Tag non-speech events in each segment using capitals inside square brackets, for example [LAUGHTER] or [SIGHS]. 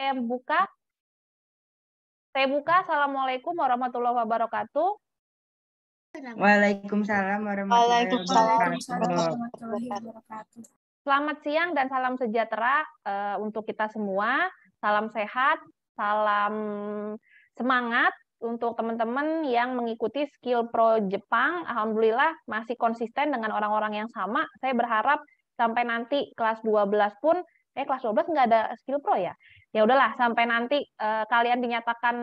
saya buka. Saya buka. Assalamualaikum warahmatullahi wabarakatuh. Waalaikumsalam warahmatullahi wabarakatuh. Selamat siang dan salam sejahtera uh, untuk kita semua. Salam sehat, salam semangat untuk teman-teman yang mengikuti Skill Pro Jepang. Alhamdulillah masih konsisten dengan orang-orang yang sama. Saya berharap sampai nanti kelas 12 pun eh kelas 12 nggak ada skill pro ya ya udahlah sampai nanti uh, kalian dinyatakan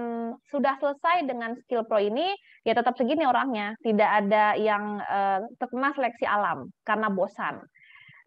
sudah selesai dengan skill pro ini ya tetap segini orangnya tidak ada yang uh, terkena seleksi alam karena bosan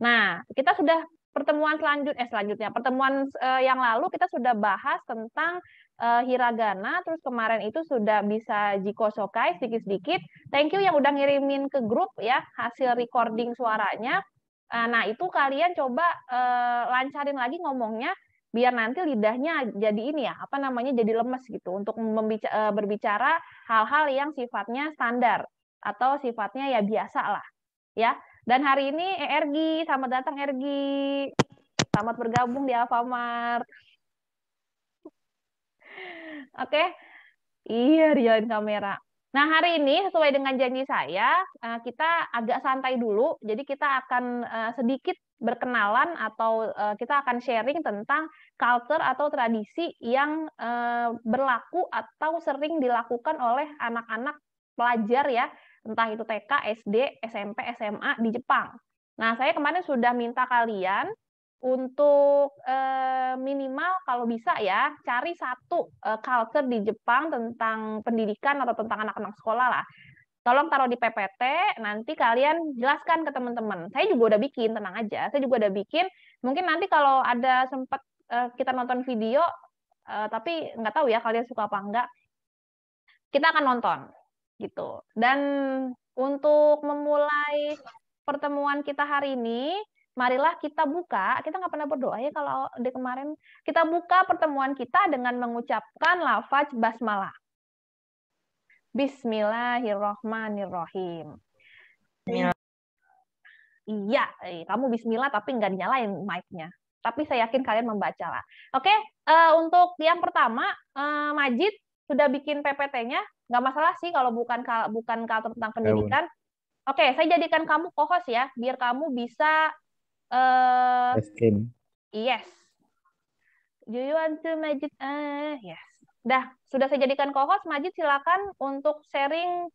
nah kita sudah pertemuan selanjut eh selanjutnya pertemuan uh, yang lalu kita sudah bahas tentang uh, hiragana terus kemarin itu sudah bisa jiko sokai sedikit-sedikit thank you yang udah ngirimin ke grup ya hasil recording suaranya ah, nah itu kalian coba uh, lancarin lagi ngomongnya biar nanti lidahnya jadi ini ya apa namanya jadi lemes gitu untuk eh, berbicara hal-hal yang sifatnya standar atau sifatnya ya biasa lah ya dan hari ini eh, Ergi sama datang Ergi selamat bergabung di Alfamart oke okay. iya dijalin kamera Nah, hari ini sesuai dengan janji saya, eh, kita agak santai dulu. Jadi kita akan sedikit berkenalan atau uh, kita akan sharing tentang culture atau tradisi yang uh, berlaku atau sering dilakukan oleh anak-anak pelajar ya, entah itu TK, SD, SMP, SMA di Jepang. Nah, saya kemarin sudah minta kalian untuk uh, minimal kalau bisa ya cari satu uh, culture di Jepang tentang pendidikan atau tentang anak-anak sekolah lah tolong taruh di PPT, nanti kalian jelaskan ke teman-teman. Saya juga udah bikin, tenang aja. Saya juga udah bikin. Mungkin nanti kalau ada sempat eh, kita nonton video, eh, tapi nggak tahu ya kalian suka apa enggak, kita akan nonton gitu. Dan untuk memulai pertemuan kita hari ini, marilah kita buka, kita nggak pernah berdoa ya kalau di kemarin, kita buka pertemuan kita dengan mengucapkan lafaz basmalah. Bismillahirrohmanirrohim. Iya, iya eh, kamu bismillah tapi nggak dinyalain mic-nya. Tapi saya yakin kalian membaca lah. Oke, eh, untuk yang pertama, eh, Majid sudah bikin PPT-nya. Nggak masalah sih kalau bukan bukan kalau tentang iya, pendidikan. Oke, saya jadikan kamu co ya, biar kamu bisa uh, Yes. Do you want to Majid? Uh, yes. Dah, sudah saya jadikan co-host. Majid, silakan untuk sharing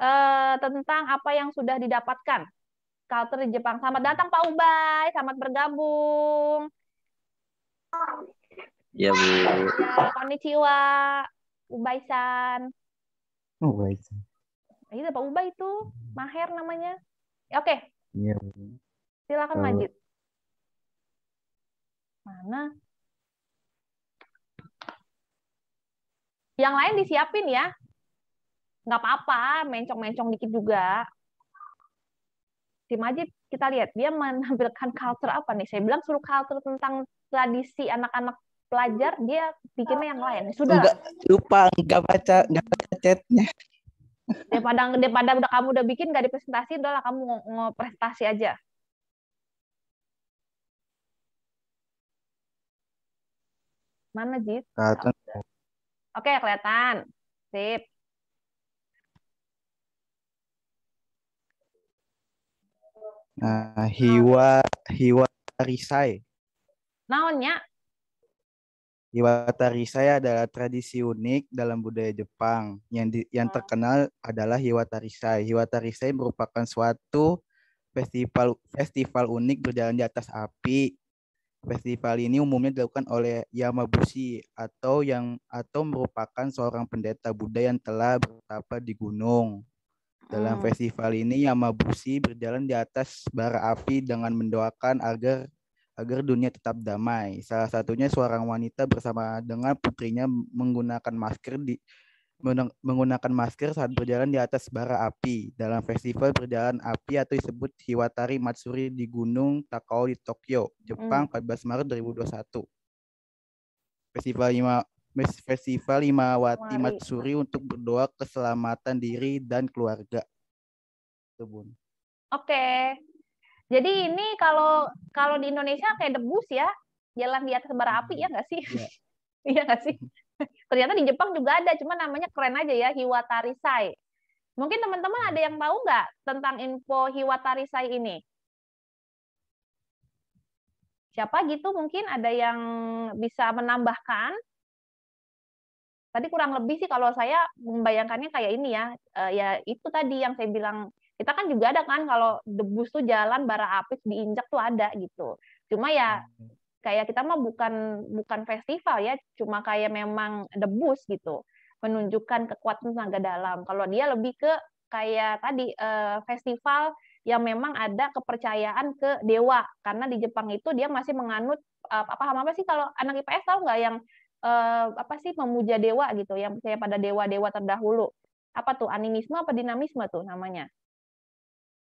eh, tentang apa yang sudah didapatkan. Culture di Jepang. Selamat datang Pak Ubay, selamat bergabung. Ya Bu. Ya, konnichiwa, Ubay-san. Ubay-san. Itu iya, Pak Ubay itu, Maher namanya. Ya, oke. Okay. Iya, Bu. Silakan eh, Majid. Mana? Yang lain disiapin ya. Nggak apa-apa, mencong-mencong dikit juga. Si masjid kita lihat, dia menampilkan culture apa nih. Saya bilang suruh culture tentang tradisi anak-anak pelajar, dia bikinnya yang lain. Sudah. Enggak, lupa, nggak baca, nggak baca chatnya. Daripada, daripada udah kamu udah bikin, nggak dipresentasi, udahlah kamu ngepresentasi aja. Mana, Jid? Nah, Oke, kelihatan. Sip. Nah, hiwa hiwa tarisai. Naonnya? Hiwa Hiwatarisai adalah tradisi unik dalam budaya Jepang yang di, yang oh. terkenal adalah hiwatarisai. Hiwatarisai merupakan suatu festival festival unik berjalan di atas api Festival ini umumnya dilakukan oleh Yamabushi atau yang atau merupakan seorang pendeta Buddha yang telah bertapa di gunung. Dalam hmm. festival ini Yamabushi berjalan di atas bara api dengan mendoakan agar agar dunia tetap damai. Salah satunya seorang wanita bersama dengan putrinya menggunakan masker di menggunakan masker saat berjalan di atas bara api dalam festival berjalan api atau disebut Hiwatari Matsuri di Gunung Takao di Tokyo, Jepang mm. 14 Maret 2021. Festival lima Festival lima wati Matsuri untuk berdoa keselamatan diri dan keluarga. Itu, Bun. Oke. Jadi ini kalau kalau di Indonesia kayak debus ya, jalan di atas bara api hmm. ya nggak sih? iya, [LAUGHS] iya nggak sih? Hmm. Ternyata di Jepang juga ada, cuma namanya keren aja ya, Hiwatari Sai. Mungkin teman-teman ada yang tahu nggak tentang info Hiwatari Sai ini? Siapa gitu mungkin ada yang bisa menambahkan? Tadi kurang lebih sih kalau saya membayangkannya kayak ini ya, eh, ya itu tadi yang saya bilang kita kan juga ada kan kalau debus tuh jalan bara apis diinjak tuh ada gitu cuma ya hmm kayak kita mah bukan bukan festival ya, cuma kayak memang debus gitu, menunjukkan kekuatan tenaga dalam. Kalau dia lebih ke kayak tadi eh, festival yang memang ada kepercayaan ke dewa karena di Jepang itu dia masih menganut eh, apa apa apa sih kalau anak IPS tahu nggak yang eh, apa sih memuja dewa gitu, yang percaya pada dewa-dewa terdahulu. Apa tuh animisme apa dinamisme tuh namanya?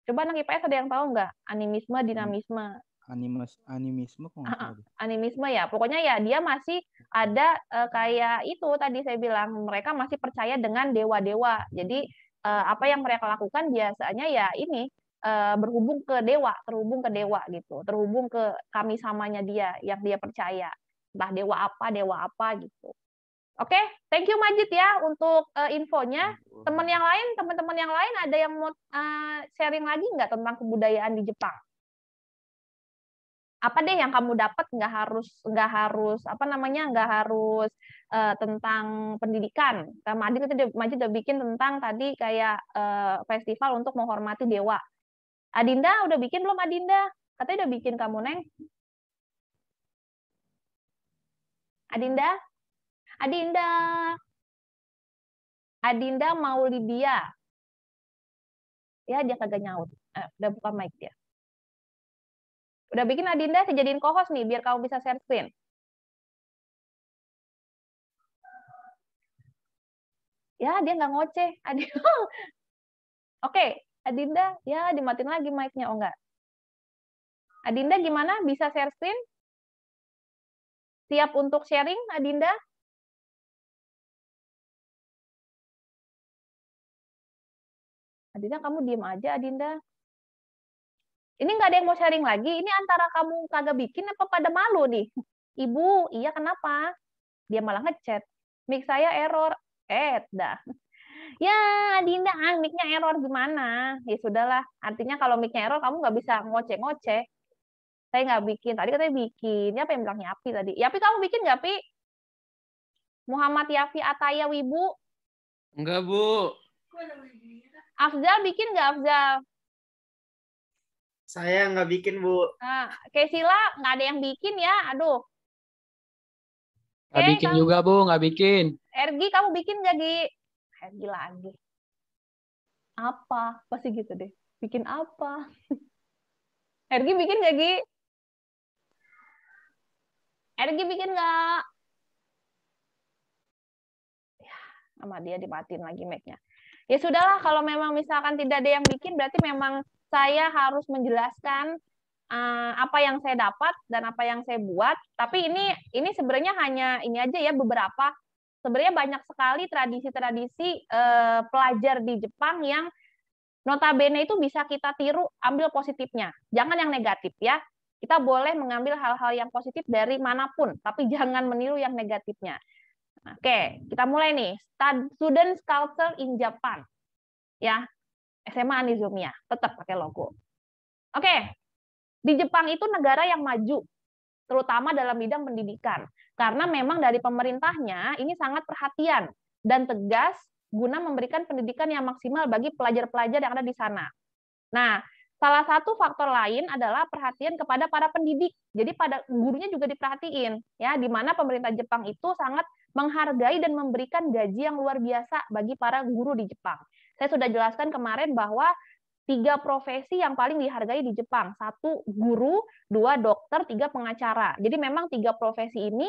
Coba anak IPS ada yang tahu nggak animisme, hmm. dinamisme? animus animisme kok uh, Animisme ya, pokoknya ya dia masih ada uh, kayak itu tadi saya bilang mereka masih percaya dengan dewa-dewa. Jadi uh, apa yang mereka lakukan biasanya ya ini uh, berhubung ke dewa, terhubung ke dewa gitu, terhubung ke kami samanya dia yang dia percaya. Entah dewa apa, dewa apa gitu. Oke, okay? thank you Majid ya untuk uh, infonya. Teman yang lain, teman-teman yang lain ada yang mau uh, sharing lagi nggak tentang kebudayaan di Jepang? apa deh yang kamu dapat nggak harus nggak harus apa namanya nggak harus uh, tentang pendidikan. Majid itu Majid udah bikin tentang tadi kayak uh, festival untuk menghormati dewa. Adinda udah bikin belum Adinda? Katanya udah bikin kamu neng. Adinda? Adinda. Adinda mau Maulidia. Ya dia kagak nyaut. Eh, udah buka mic dia. Udah bikin Adinda saya jadiin co-host nih biar kamu bisa share screen. Ya, dia nggak ngoceh. Adinda. [LAUGHS] Oke, okay. Adinda, ya dimatin lagi mic-nya. Oh, enggak. Adinda gimana? Bisa share screen? Siap untuk sharing, Adinda? Adinda, kamu diem aja, Adinda. Ini nggak ada yang mau sharing lagi. Ini antara kamu kagak bikin apa pada malu nih. Ibu, iya kenapa? Dia malah ngechat. Mic saya error. Eh, dah. [LAUGHS] Ya, Dinda, ah, mic-nya error gimana? Ya sudahlah. Artinya kalau mic error, kamu nggak bisa ngoceh-ngoceh. Saya nggak bikin. Tadi katanya bikin. Ini apa yang bilang Api tadi? Yapi, kamu bikin nggak, Pi? Muhammad Yafi Ataya Wibu? Enggak, Bu. Ya, Afzal bikin nggak, Afzal? Saya nggak bikin, Bu. Nah, kayak Sila nggak ada yang bikin ya. Aduh. Nggak okay, bikin kamu... juga, Bu. Nggak bikin. Ergi, kamu bikin nggak, Gi? Ergi lagi. Apa? Pasti gitu deh. Bikin apa? [LAUGHS] Ergi bikin nggak, Gi? Ergi bikin nggak? Ya, sama dia dimatiin lagi mic-nya. Ya sudahlah, kalau memang misalkan tidak ada yang bikin, berarti memang saya harus menjelaskan eh, apa yang saya dapat dan apa yang saya buat. Tapi ini ini sebenarnya hanya ini aja ya beberapa. Sebenarnya banyak sekali tradisi-tradisi eh, pelajar di Jepang yang notabene itu bisa kita tiru, ambil positifnya. Jangan yang negatif ya. Kita boleh mengambil hal-hal yang positif dari manapun, tapi [LAUGHS] jangan meniru yang negatifnya. Oke, kita mulai nih. Student culture in Japan. Ya, SMA Anizomia ya. tetap pakai logo. Oke, di Jepang itu negara yang maju, terutama dalam bidang pendidikan. Karena memang dari pemerintahnya ini sangat perhatian dan tegas guna memberikan pendidikan yang maksimal bagi pelajar-pelajar yang ada di sana. Nah, salah satu faktor lain adalah perhatian kepada para pendidik. Jadi pada gurunya juga diperhatiin, ya, di mana pemerintah Jepang itu sangat menghargai dan memberikan gaji yang luar biasa bagi para guru di Jepang. Saya sudah jelaskan kemarin bahwa tiga profesi yang paling dihargai di Jepang. Satu guru, dua dokter, tiga pengacara. Jadi memang tiga profesi ini,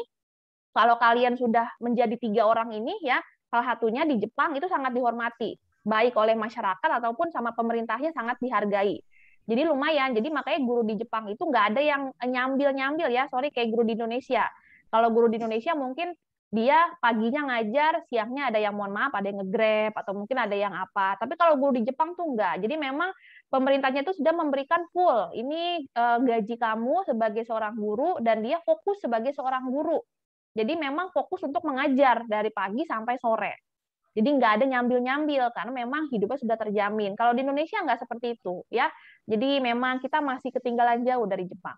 kalau kalian sudah menjadi tiga orang ini ya, salah satunya di Jepang itu sangat dihormati. Baik oleh masyarakat ataupun sama pemerintahnya sangat dihargai. Jadi lumayan, jadi makanya guru di Jepang itu nggak ada yang nyambil-nyambil ya, sorry kayak guru di Indonesia. Kalau guru di Indonesia mungkin dia paginya ngajar, siangnya ada yang mohon maaf, ada yang ngegrab atau mungkin ada yang apa. Tapi kalau guru di Jepang tuh enggak. Jadi memang pemerintahnya itu sudah memberikan full. Ini eh, gaji kamu sebagai seorang guru dan dia fokus sebagai seorang guru. Jadi memang fokus untuk mengajar dari pagi sampai sore. Jadi nggak ada nyambil-nyambil karena memang hidupnya sudah terjamin. Kalau di Indonesia nggak seperti itu ya. Jadi memang kita masih ketinggalan jauh dari Jepang.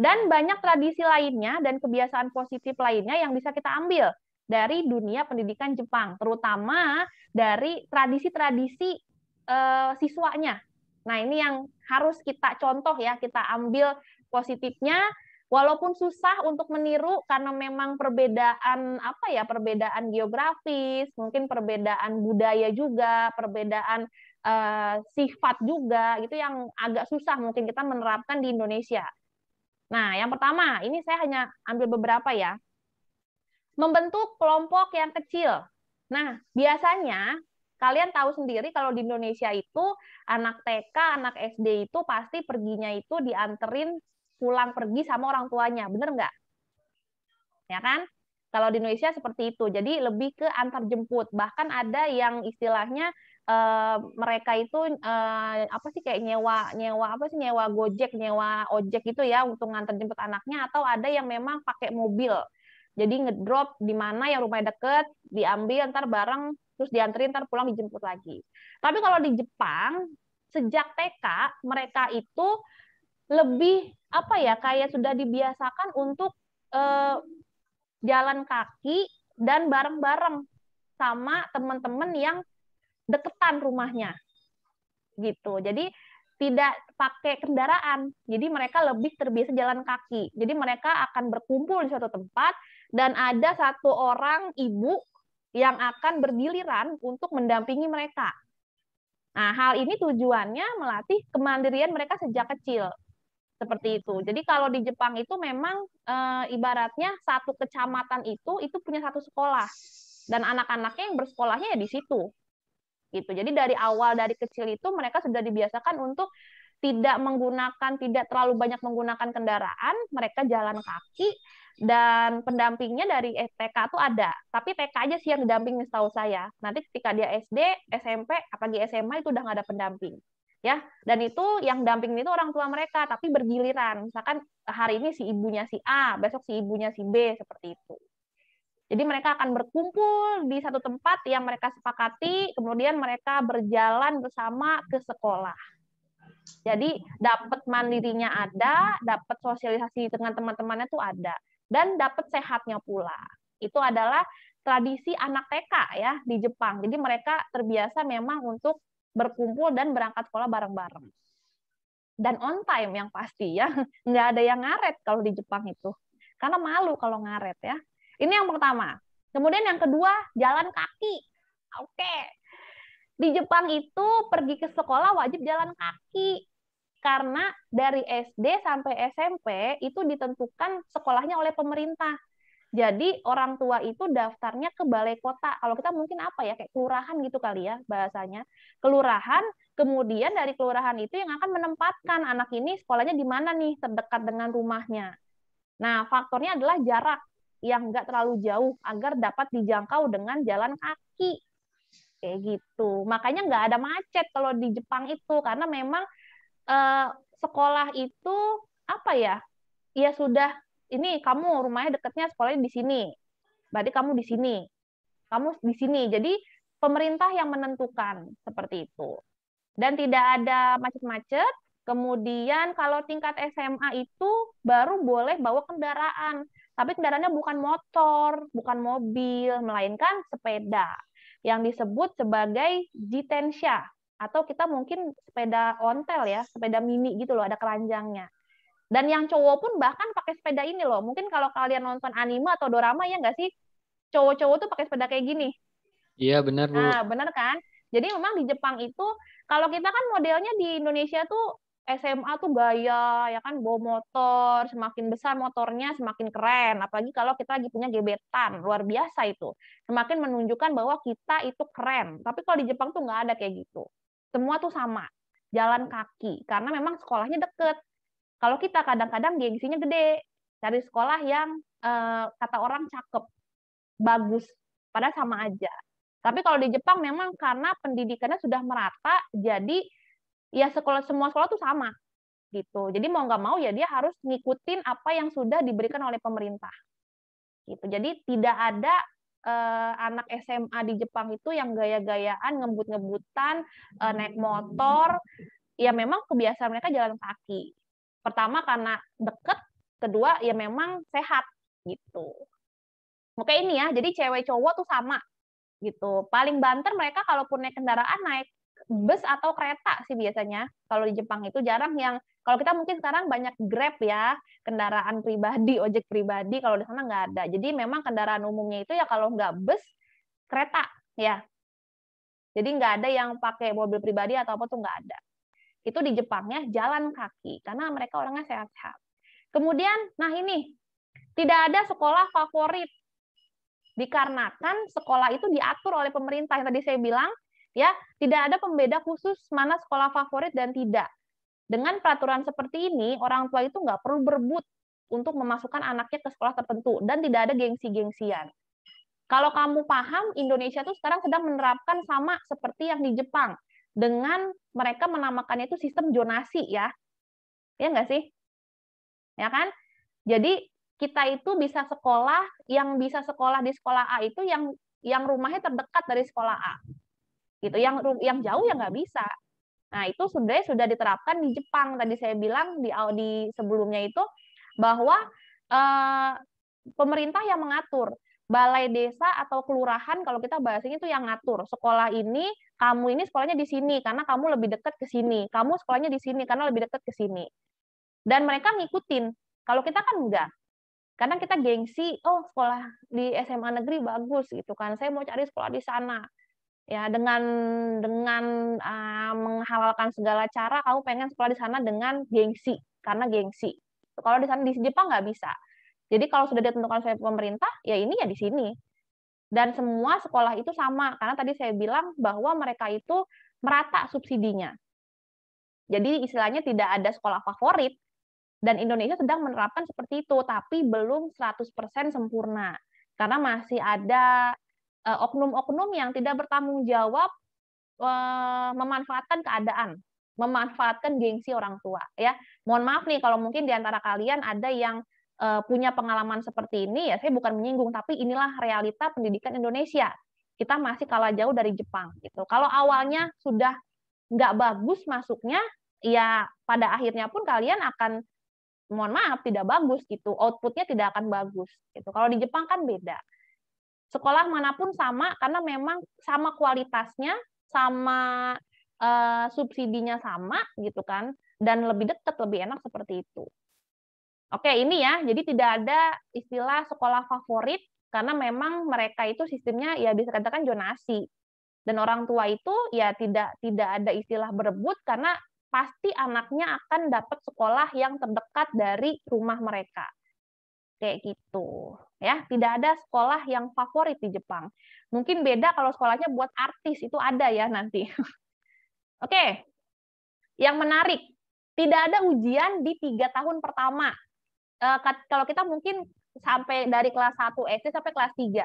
Dan banyak tradisi lainnya dan kebiasaan positif lainnya yang bisa kita ambil dari dunia pendidikan Jepang, terutama dari tradisi-tradisi uh, siswanya. Nah, ini yang harus kita contoh ya, kita ambil positifnya walaupun susah untuk meniru karena memang perbedaan apa ya perbedaan geografis mungkin perbedaan budaya juga perbedaan uh, sifat juga itu yang agak susah mungkin kita menerapkan di Indonesia Nah, yang pertama, ini saya hanya ambil beberapa ya. Membentuk kelompok yang kecil. Nah, biasanya kalian tahu sendiri kalau di Indonesia itu anak TK, anak SD itu pasti perginya itu dianterin pulang pergi sama orang tuanya, bener nggak? Ya kan? Kalau di Indonesia seperti itu, jadi lebih ke antar jemput. Bahkan ada yang istilahnya Eh, mereka itu uh, apa sih kayak nyewa nyewa apa sih nyewa Gojek, nyewa ojek gitu ya untuk nganter jemput anaknya atau ada yang memang pakai mobil. Jadi ngedrop di mana yang rumahnya deket, diambil ntar bareng terus dianterin ntar pulang dijemput lagi. Tapi kalau di Jepang sejak TK mereka itu lebih apa ya kayak sudah dibiasakan untuk uh, jalan kaki dan bareng-bareng sama teman-teman yang deketan rumahnya gitu jadi tidak pakai kendaraan jadi mereka lebih terbiasa jalan kaki jadi mereka akan berkumpul di suatu tempat dan ada satu orang ibu yang akan bergiliran untuk mendampingi mereka nah hal ini tujuannya melatih kemandirian mereka sejak kecil seperti itu. Jadi kalau di Jepang itu memang e, ibaratnya satu kecamatan itu itu punya satu sekolah dan anak-anaknya yang bersekolahnya ya di situ gitu. Jadi dari awal dari kecil itu mereka sudah dibiasakan untuk tidak menggunakan tidak terlalu banyak menggunakan kendaraan, mereka jalan kaki dan pendampingnya dari eh, TK itu ada. Tapi TK aja sih yang didampingi setahu saya. Nanti ketika dia SD, SMP, apalagi SMA itu udah nggak ada pendamping. Ya, dan itu yang dampingin itu orang tua mereka, tapi bergiliran. Misalkan hari ini si ibunya si A, besok si ibunya si B seperti itu. Jadi mereka akan berkumpul di satu tempat yang mereka sepakati, kemudian mereka berjalan bersama ke sekolah. Jadi dapat mandirinya ada, dapat sosialisasi dengan teman-temannya tuh ada, dan dapat sehatnya pula. Itu adalah tradisi anak TK ya di Jepang. Jadi mereka terbiasa memang untuk berkumpul dan berangkat sekolah bareng-bareng. Dan on time yang pasti ya, [LAUGHS] nggak ada yang ngaret kalau di Jepang itu. Karena malu kalau ngaret ya ini yang pertama. Kemudian yang kedua, jalan kaki. Oke. Okay. Di Jepang itu pergi ke sekolah wajib jalan kaki. Karena dari SD sampai SMP itu ditentukan sekolahnya oleh pemerintah. Jadi orang tua itu daftarnya ke balai kota. Kalau kita mungkin apa ya kayak kelurahan gitu kali ya bahasanya. Kelurahan, kemudian dari kelurahan itu yang akan menempatkan anak ini sekolahnya di mana nih terdekat dengan rumahnya. Nah, faktornya adalah jarak yang nggak terlalu jauh agar dapat dijangkau dengan jalan kaki kayak gitu makanya nggak ada macet kalau di Jepang itu karena memang eh, sekolah itu apa ya ya sudah ini kamu rumahnya dekatnya sekolahnya di sini berarti kamu di sini kamu di sini jadi pemerintah yang menentukan seperti itu dan tidak ada macet-macet kemudian kalau tingkat SMA itu baru boleh bawa kendaraan tapi kendaraannya bukan motor, bukan mobil, melainkan sepeda yang disebut sebagai jitensha atau kita mungkin sepeda ontel ya, sepeda mini gitu loh, ada keranjangnya. Dan yang cowok pun bahkan pakai sepeda ini loh. Mungkin kalau kalian nonton anime atau dorama ya nggak sih? Cowok-cowok tuh pakai sepeda kayak gini. Iya benar Bu. Nah, benar kan? Jadi memang di Jepang itu kalau kita kan modelnya di Indonesia tuh SMA tuh gaya ya kan bawa motor semakin besar motornya semakin keren apalagi kalau kita lagi punya gebetan luar biasa itu semakin menunjukkan bahwa kita itu keren tapi kalau di Jepang tuh nggak ada kayak gitu semua tuh sama jalan kaki karena memang sekolahnya deket kalau kita kadang-kadang gengsinya gede cari sekolah yang eh, kata orang cakep bagus padahal sama aja tapi kalau di Jepang memang karena pendidikannya sudah merata jadi ya sekolah semua sekolah tuh sama gitu. Jadi mau nggak mau ya dia harus ngikutin apa yang sudah diberikan oleh pemerintah. Gitu. Jadi tidak ada eh, anak SMA di Jepang itu yang gaya-gayaan, ngebut-ngebutan, eh, naik motor. Ya memang kebiasaan mereka jalan kaki. Pertama karena deket, kedua ya memang sehat gitu. Oke ini ya, jadi cewek cowok tuh sama gitu. Paling banter mereka kalaupun naik kendaraan naik bus atau kereta sih biasanya. Kalau di Jepang itu jarang yang kalau kita mungkin sekarang banyak Grab ya, kendaraan pribadi, ojek pribadi. Kalau di sana nggak ada. Jadi memang kendaraan umumnya itu ya kalau nggak bus, kereta ya. Jadi nggak ada yang pakai mobil pribadi atau apa tuh nggak ada. Itu di Jepangnya jalan kaki karena mereka orangnya sehat-sehat. Kemudian, nah ini tidak ada sekolah favorit dikarenakan sekolah itu diatur oleh pemerintah yang tadi saya bilang ya tidak ada pembeda khusus mana sekolah favorit dan tidak. Dengan peraturan seperti ini, orang tua itu nggak perlu berebut untuk memasukkan anaknya ke sekolah tertentu dan tidak ada gengsi-gengsian. Kalau kamu paham, Indonesia itu sekarang sedang menerapkan sama seperti yang di Jepang dengan mereka menamakannya itu sistem jonasi, ya. Ya nggak sih? Ya kan? Jadi kita itu bisa sekolah yang bisa sekolah di sekolah A itu yang yang rumahnya terdekat dari sekolah A gitu yang yang jauh ya nggak bisa nah itu sebenarnya sudah diterapkan di Jepang tadi saya bilang di di sebelumnya itu bahwa eh, pemerintah yang mengatur balai desa atau kelurahan kalau kita bahas ini itu yang ngatur sekolah ini kamu ini sekolahnya di sini karena kamu lebih dekat ke sini kamu sekolahnya di sini karena lebih dekat ke sini dan mereka ngikutin kalau kita kan enggak karena kita gengsi oh sekolah di SMA negeri bagus gitu kan saya mau cari sekolah di sana ya dengan dengan uh, menghalalkan segala cara kamu pengen sekolah di sana dengan gengsi karena gengsi kalau di sana di Jepang nggak bisa jadi kalau sudah ditentukan oleh pemerintah ya ini ya di sini dan semua sekolah itu sama karena tadi saya bilang bahwa mereka itu merata subsidinya jadi istilahnya tidak ada sekolah favorit dan Indonesia sedang menerapkan seperti itu tapi belum 100% sempurna karena masih ada Eh, oknum-oknum yang tidak bertanggung jawab eh, memanfaatkan keadaan, memanfaatkan gengsi orang tua. Ya, mohon maaf nih kalau mungkin di antara kalian ada yang eh, punya pengalaman seperti ini ya saya bukan menyinggung tapi inilah realita pendidikan Indonesia kita masih kalah jauh dari Jepang gitu kalau awalnya sudah nggak bagus masuknya ya pada akhirnya pun kalian akan mohon maaf tidak bagus gitu outputnya tidak akan bagus gitu kalau di Jepang kan beda Sekolah manapun sama karena memang sama kualitasnya, sama uh, subsidinya sama gitu kan, dan lebih dekat, lebih enak seperti itu. Oke, ini ya. Jadi tidak ada istilah sekolah favorit karena memang mereka itu sistemnya ya bisa katakan jonasi Dan orang tua itu ya tidak tidak ada istilah berebut karena pasti anaknya akan dapat sekolah yang terdekat dari rumah mereka. Kayak gitu, ya. Tidak ada sekolah yang favorit di Jepang. Mungkin beda kalau sekolahnya buat artis itu ada ya nanti. [LAUGHS] Oke. Yang menarik, tidak ada ujian di tiga tahun pertama. Eh, kalau kita mungkin sampai dari kelas 1 SD sampai kelas 3,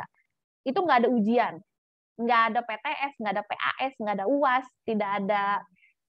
itu nggak ada ujian. Nggak ada PTS, nggak ada PAS, nggak ada UAS, tidak ada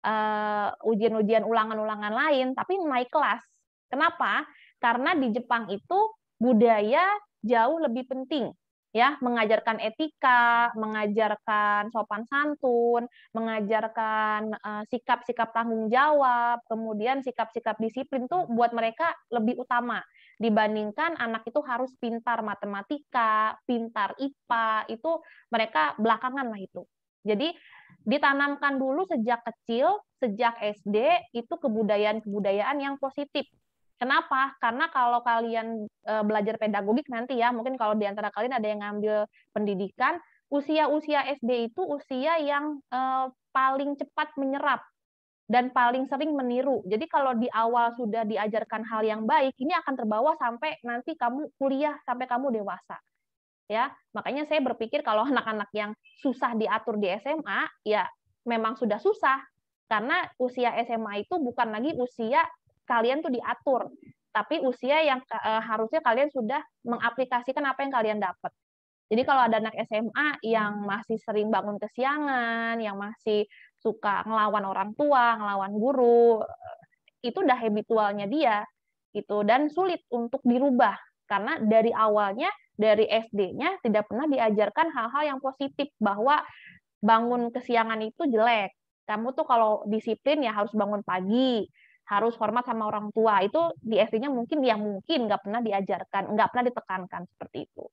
eh, ujian-ujian ulangan-ulangan lain, tapi naik kelas. Kenapa? Karena di Jepang itu budaya jauh lebih penting ya mengajarkan etika, mengajarkan sopan santun, mengajarkan eh, sikap-sikap uh, tanggung jawab, kemudian sikap-sikap disiplin tuh buat mereka lebih utama dibandingkan anak itu harus pintar matematika, pintar IPA, itu mereka belakangan lah itu. Jadi ditanamkan dulu sejak kecil, sejak SD itu kebudayaan-kebudayaan yang positif Kenapa? Karena kalau kalian eh, belajar pedagogik nanti ya, mungkin kalau di antara kalian ada yang ngambil pendidikan, usia-usia SD itu usia yang eh, paling cepat menyerap dan paling sering meniru. Jadi kalau di awal sudah diajarkan hal yang baik, ini akan terbawa sampai nanti kamu kuliah, sampai kamu dewasa. Ya, makanya saya berpikir kalau [LAUGHS] anak-anak yang susah diatur di SMA, ya memang sudah susah karena usia SMA itu bukan lagi usia kalian tuh diatur, tapi usia yang uh, harusnya kalian sudah mengaplikasikan apa yang kalian dapat. Jadi kalau ada anak SMA yang masih sering bangun kesiangan, yang masih suka ngelawan orang tua, ngelawan guru, eh, itu udah habitualnya dia gitu dan sulit untuk dirubah karena dari awalnya dari SD-nya tidak pernah diajarkan hal-hal yang positif bahwa bangun kesiangan itu jelek. Kamu tuh kalau disiplin ya harus bangun pagi, harus hormat sama orang tua itu di SD-nya mungkin dia ya mungkin nggak pernah diajarkan, nggak pernah ditekankan seperti itu.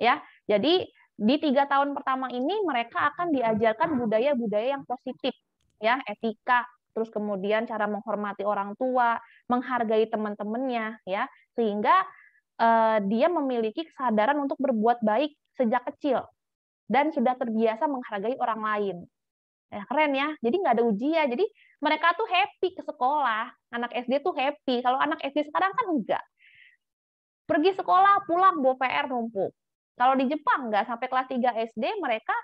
Ya, jadi di tiga tahun pertama ini mereka akan diajarkan budaya-budaya yang positif, ya etika, terus kemudian cara menghormati orang tua, menghargai teman-temannya, ya sehingga eh, dia memiliki kesadaran untuk berbuat baik sejak kecil dan sudah terbiasa menghargai orang lain. Ya, keren ya, jadi nggak ada ujian, jadi mereka tuh happy ke sekolah. Anak SD tuh happy. Kalau anak SD sekarang kan enggak. Pergi sekolah, pulang, bawa PR numpuk. Kalau di Jepang enggak, sampai kelas 3 SD mereka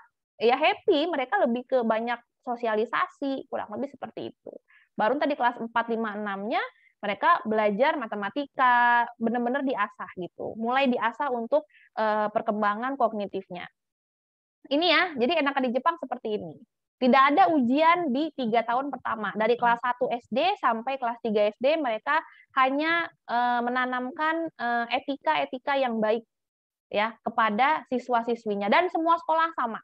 ya happy, mereka lebih ke banyak sosialisasi, kurang lebih seperti itu. Baru tadi kelas 4, 5, 6-nya mereka belajar matematika, benar-benar diasah gitu. Mulai diasah untuk eh, perkembangan kognitifnya. Ini ya, jadi enaknya di Jepang seperti ini. Tidak ada ujian di tiga tahun pertama. Dari kelas 1 SD sampai kelas 3 SD, mereka hanya eh, menanamkan etika-etika eh, yang baik ya kepada siswa-siswinya. Dan semua sekolah sama,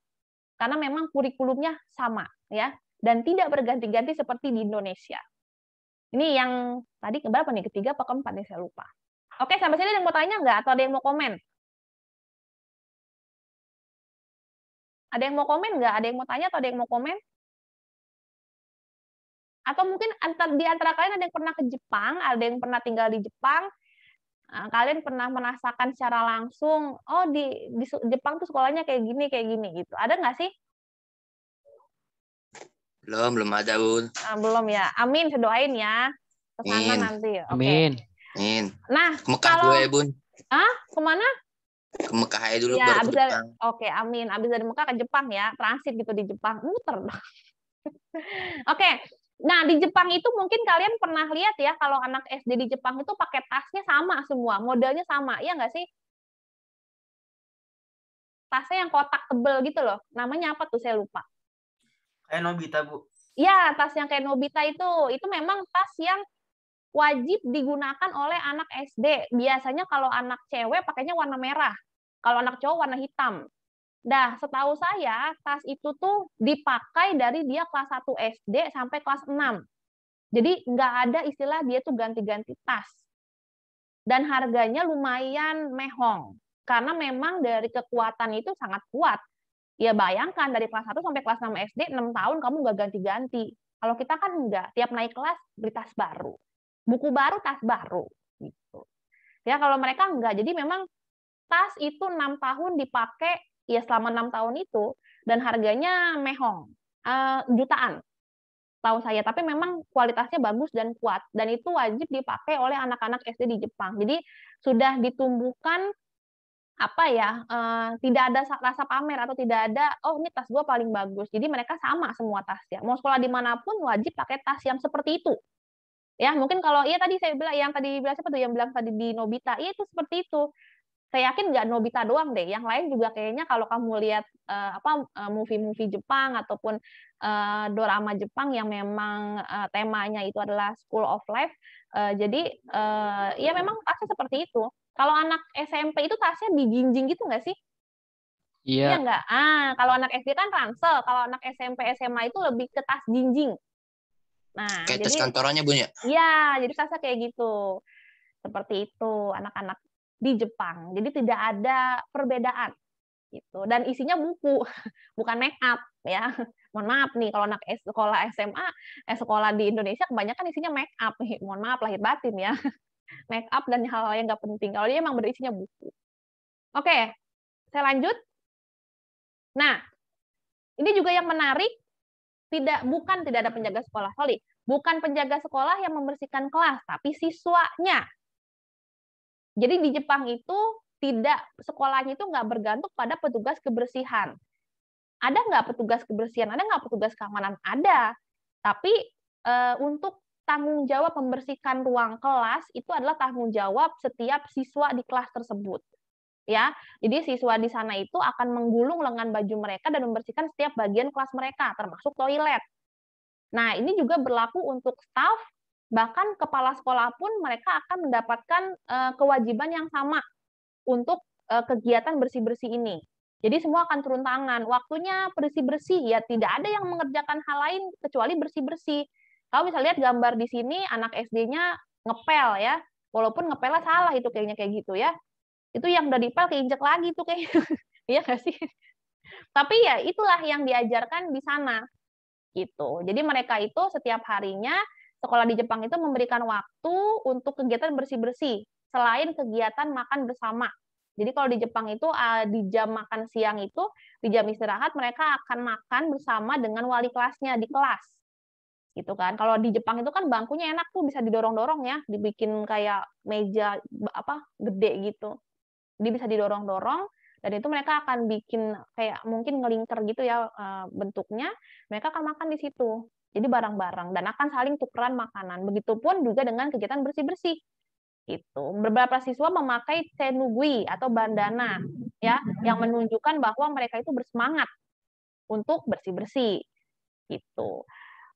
karena memang kurikulumnya sama ya dan tidak berganti-ganti seperti di Indonesia. Ini yang tadi keberapa nih? Ketiga apa keempat nih? Saya lupa. Oke, sampai sini ada yang mau tanya nggak? Atau ada yang mau komen? Ada yang mau komen nggak? Ada yang mau tanya atau ada yang mau komen? Atau mungkin di antara kalian ada yang pernah ke Jepang, ada yang pernah tinggal di Jepang, eh, kalian pernah merasakan secara langsung, oh di, di Jepang tuh sekolahnya kayak gini, kayak gini gitu. Ada nggak sih? Belum, belum ada, Bun. Ah, belum ya. Amin, doain ya. Kesana nanti. Okay. Amin. Amin. Nah, Mekah kalau... ya, Bun. Ah, kemana? ke Mekah aja dulu ya, baru abis ke Jepang. Oke, amin. Abis dari Mekah ke Jepang ya, transit gitu di Jepang. Muter. [LAUGHS] oke. Nah, di Jepang itu mungkin kalian pernah lihat ya kalau anak SD di Jepang itu pakai tasnya sama semua, modelnya sama. Iya nggak sih? Tasnya yang kotak tebel gitu loh. Namanya apa tuh? Saya lupa. Kayak Nobita, Bu. Iya, tas yang kayak Nobita itu. Itu memang tas yang wajib digunakan oleh anak SD. Biasanya kalau anak cewek pakainya warna merah, kalau anak cowok warna hitam. Dah setahu saya tas itu tuh dipakai dari dia kelas 1 SD sampai kelas 6. Jadi nggak ada istilah dia tuh ganti-ganti tas. Dan harganya lumayan mehong. Karena memang dari kekuatan itu sangat kuat. Ya bayangkan dari kelas 1 sampai kelas 6 SD, 6 tahun kamu nggak ganti-ganti. Kalau kita kan enggak, tiap naik kelas beli tas baru buku baru tas baru gitu ya kalau mereka enggak jadi memang tas itu enam tahun dipakai ya selama enam tahun itu dan harganya mehong eh, jutaan tahu saya tapi memang kualitasnya bagus dan kuat dan itu wajib dipakai oleh anak-anak SD di Jepang jadi sudah ditumbuhkan apa ya uh, tidak ada rasa pamer atau tidak ada oh ini tas gue paling bagus jadi mereka sama semua tasnya mau sekolah dimanapun wajib pakai tas yang seperti itu Ya, mungkin kalau iya tadi saya bilang yang tadi bilang siapa tuh yang bilang tadi di Nobita, iya itu seperti itu. Saya yakin nggak Nobita doang deh, yang lain juga kayaknya kalau kamu lihat uh, apa eh, movie-movie Jepang ataupun uh, drama Jepang yang memang uh, temanya itu adalah School of Life, uh, jadi uh, ya memang tasnya seperti itu. Kalau anak SMP itu tasnya diginjing gitu nggak sih? Iya. Iya nggak? Ah, kalau anak SD kan ransel, kalau anak SMP SMA itu lebih ke tas jinjing. Nah, kayak jadi, tes kantorannya Bu ya? Iya, jadi kasar kayak gitu. Seperti itu anak-anak di Jepang. Jadi tidak ada perbedaan gitu. Dan isinya buku, [LAUGHS] bukan make up ya. [LAUGHS] Mohon maaf nih kalau anak sekolah SMA, eh, sekolah di Indonesia kebanyakan isinya make up. [LAUGHS] Mohon maaf lahir batin ya. Make up dan hal-hal yang nggak penting. Kalau dia emang berisinya buku. Oke, saya lanjut. Nah, ini juga yang menarik tidak bukan tidak ada penjaga sekolah sorry bukan penjaga sekolah yang membersihkan kelas tapi siswanya jadi di Jepang itu tidak sekolahnya itu nggak bergantung pada petugas kebersihan ada nggak petugas kebersihan ada nggak petugas keamanan ada tapi e, untuk tanggung jawab membersihkan ruang kelas itu adalah tanggung jawab setiap siswa di kelas tersebut ya. Jadi siswa di sana itu akan menggulung lengan baju mereka dan membersihkan setiap bagian kelas mereka, termasuk toilet. Nah, ini juga berlaku untuk staf, bahkan kepala sekolah pun mereka akan mendapatkan eh, kewajiban yang sama untuk eh, kegiatan bersih-bersih ini. Jadi semua akan turun tangan. Waktunya bersih-bersih, ya tidak ada yang mengerjakan hal lain kecuali bersih-bersih. Kalau bisa lihat gambar di sini, anak SD-nya ngepel ya, walaupun ngepelnya salah itu kayaknya kayak gitu ya itu yang udah dipel keinjek lagi tuh kayak [LAUGHS] iya nggak sih tapi ya itulah yang diajarkan di sana gitu jadi mereka itu setiap harinya sekolah di Jepang itu memberikan waktu untuk kegiatan bersih-bersih selain kegiatan makan bersama jadi kalau di Jepang itu di jam makan siang itu di jam istirahat mereka akan makan bersama dengan wali kelasnya di kelas gitu kan. Kalau di Jepang itu kan bangkunya enak tuh bisa didorong-dorong ya, dibikin kayak meja apa gede gitu dia bisa didorong-dorong dan itu mereka akan bikin kayak mungkin ngelingker gitu ya eh, bentuknya mereka akan makan di situ jadi barang-barang dan akan saling tukeran makanan begitupun juga dengan kegiatan bersih-bersih itu beberapa siswa memakai tenugui atau bandana ya yang menunjukkan bahwa mereka itu bersemangat untuk bersih-bersih itu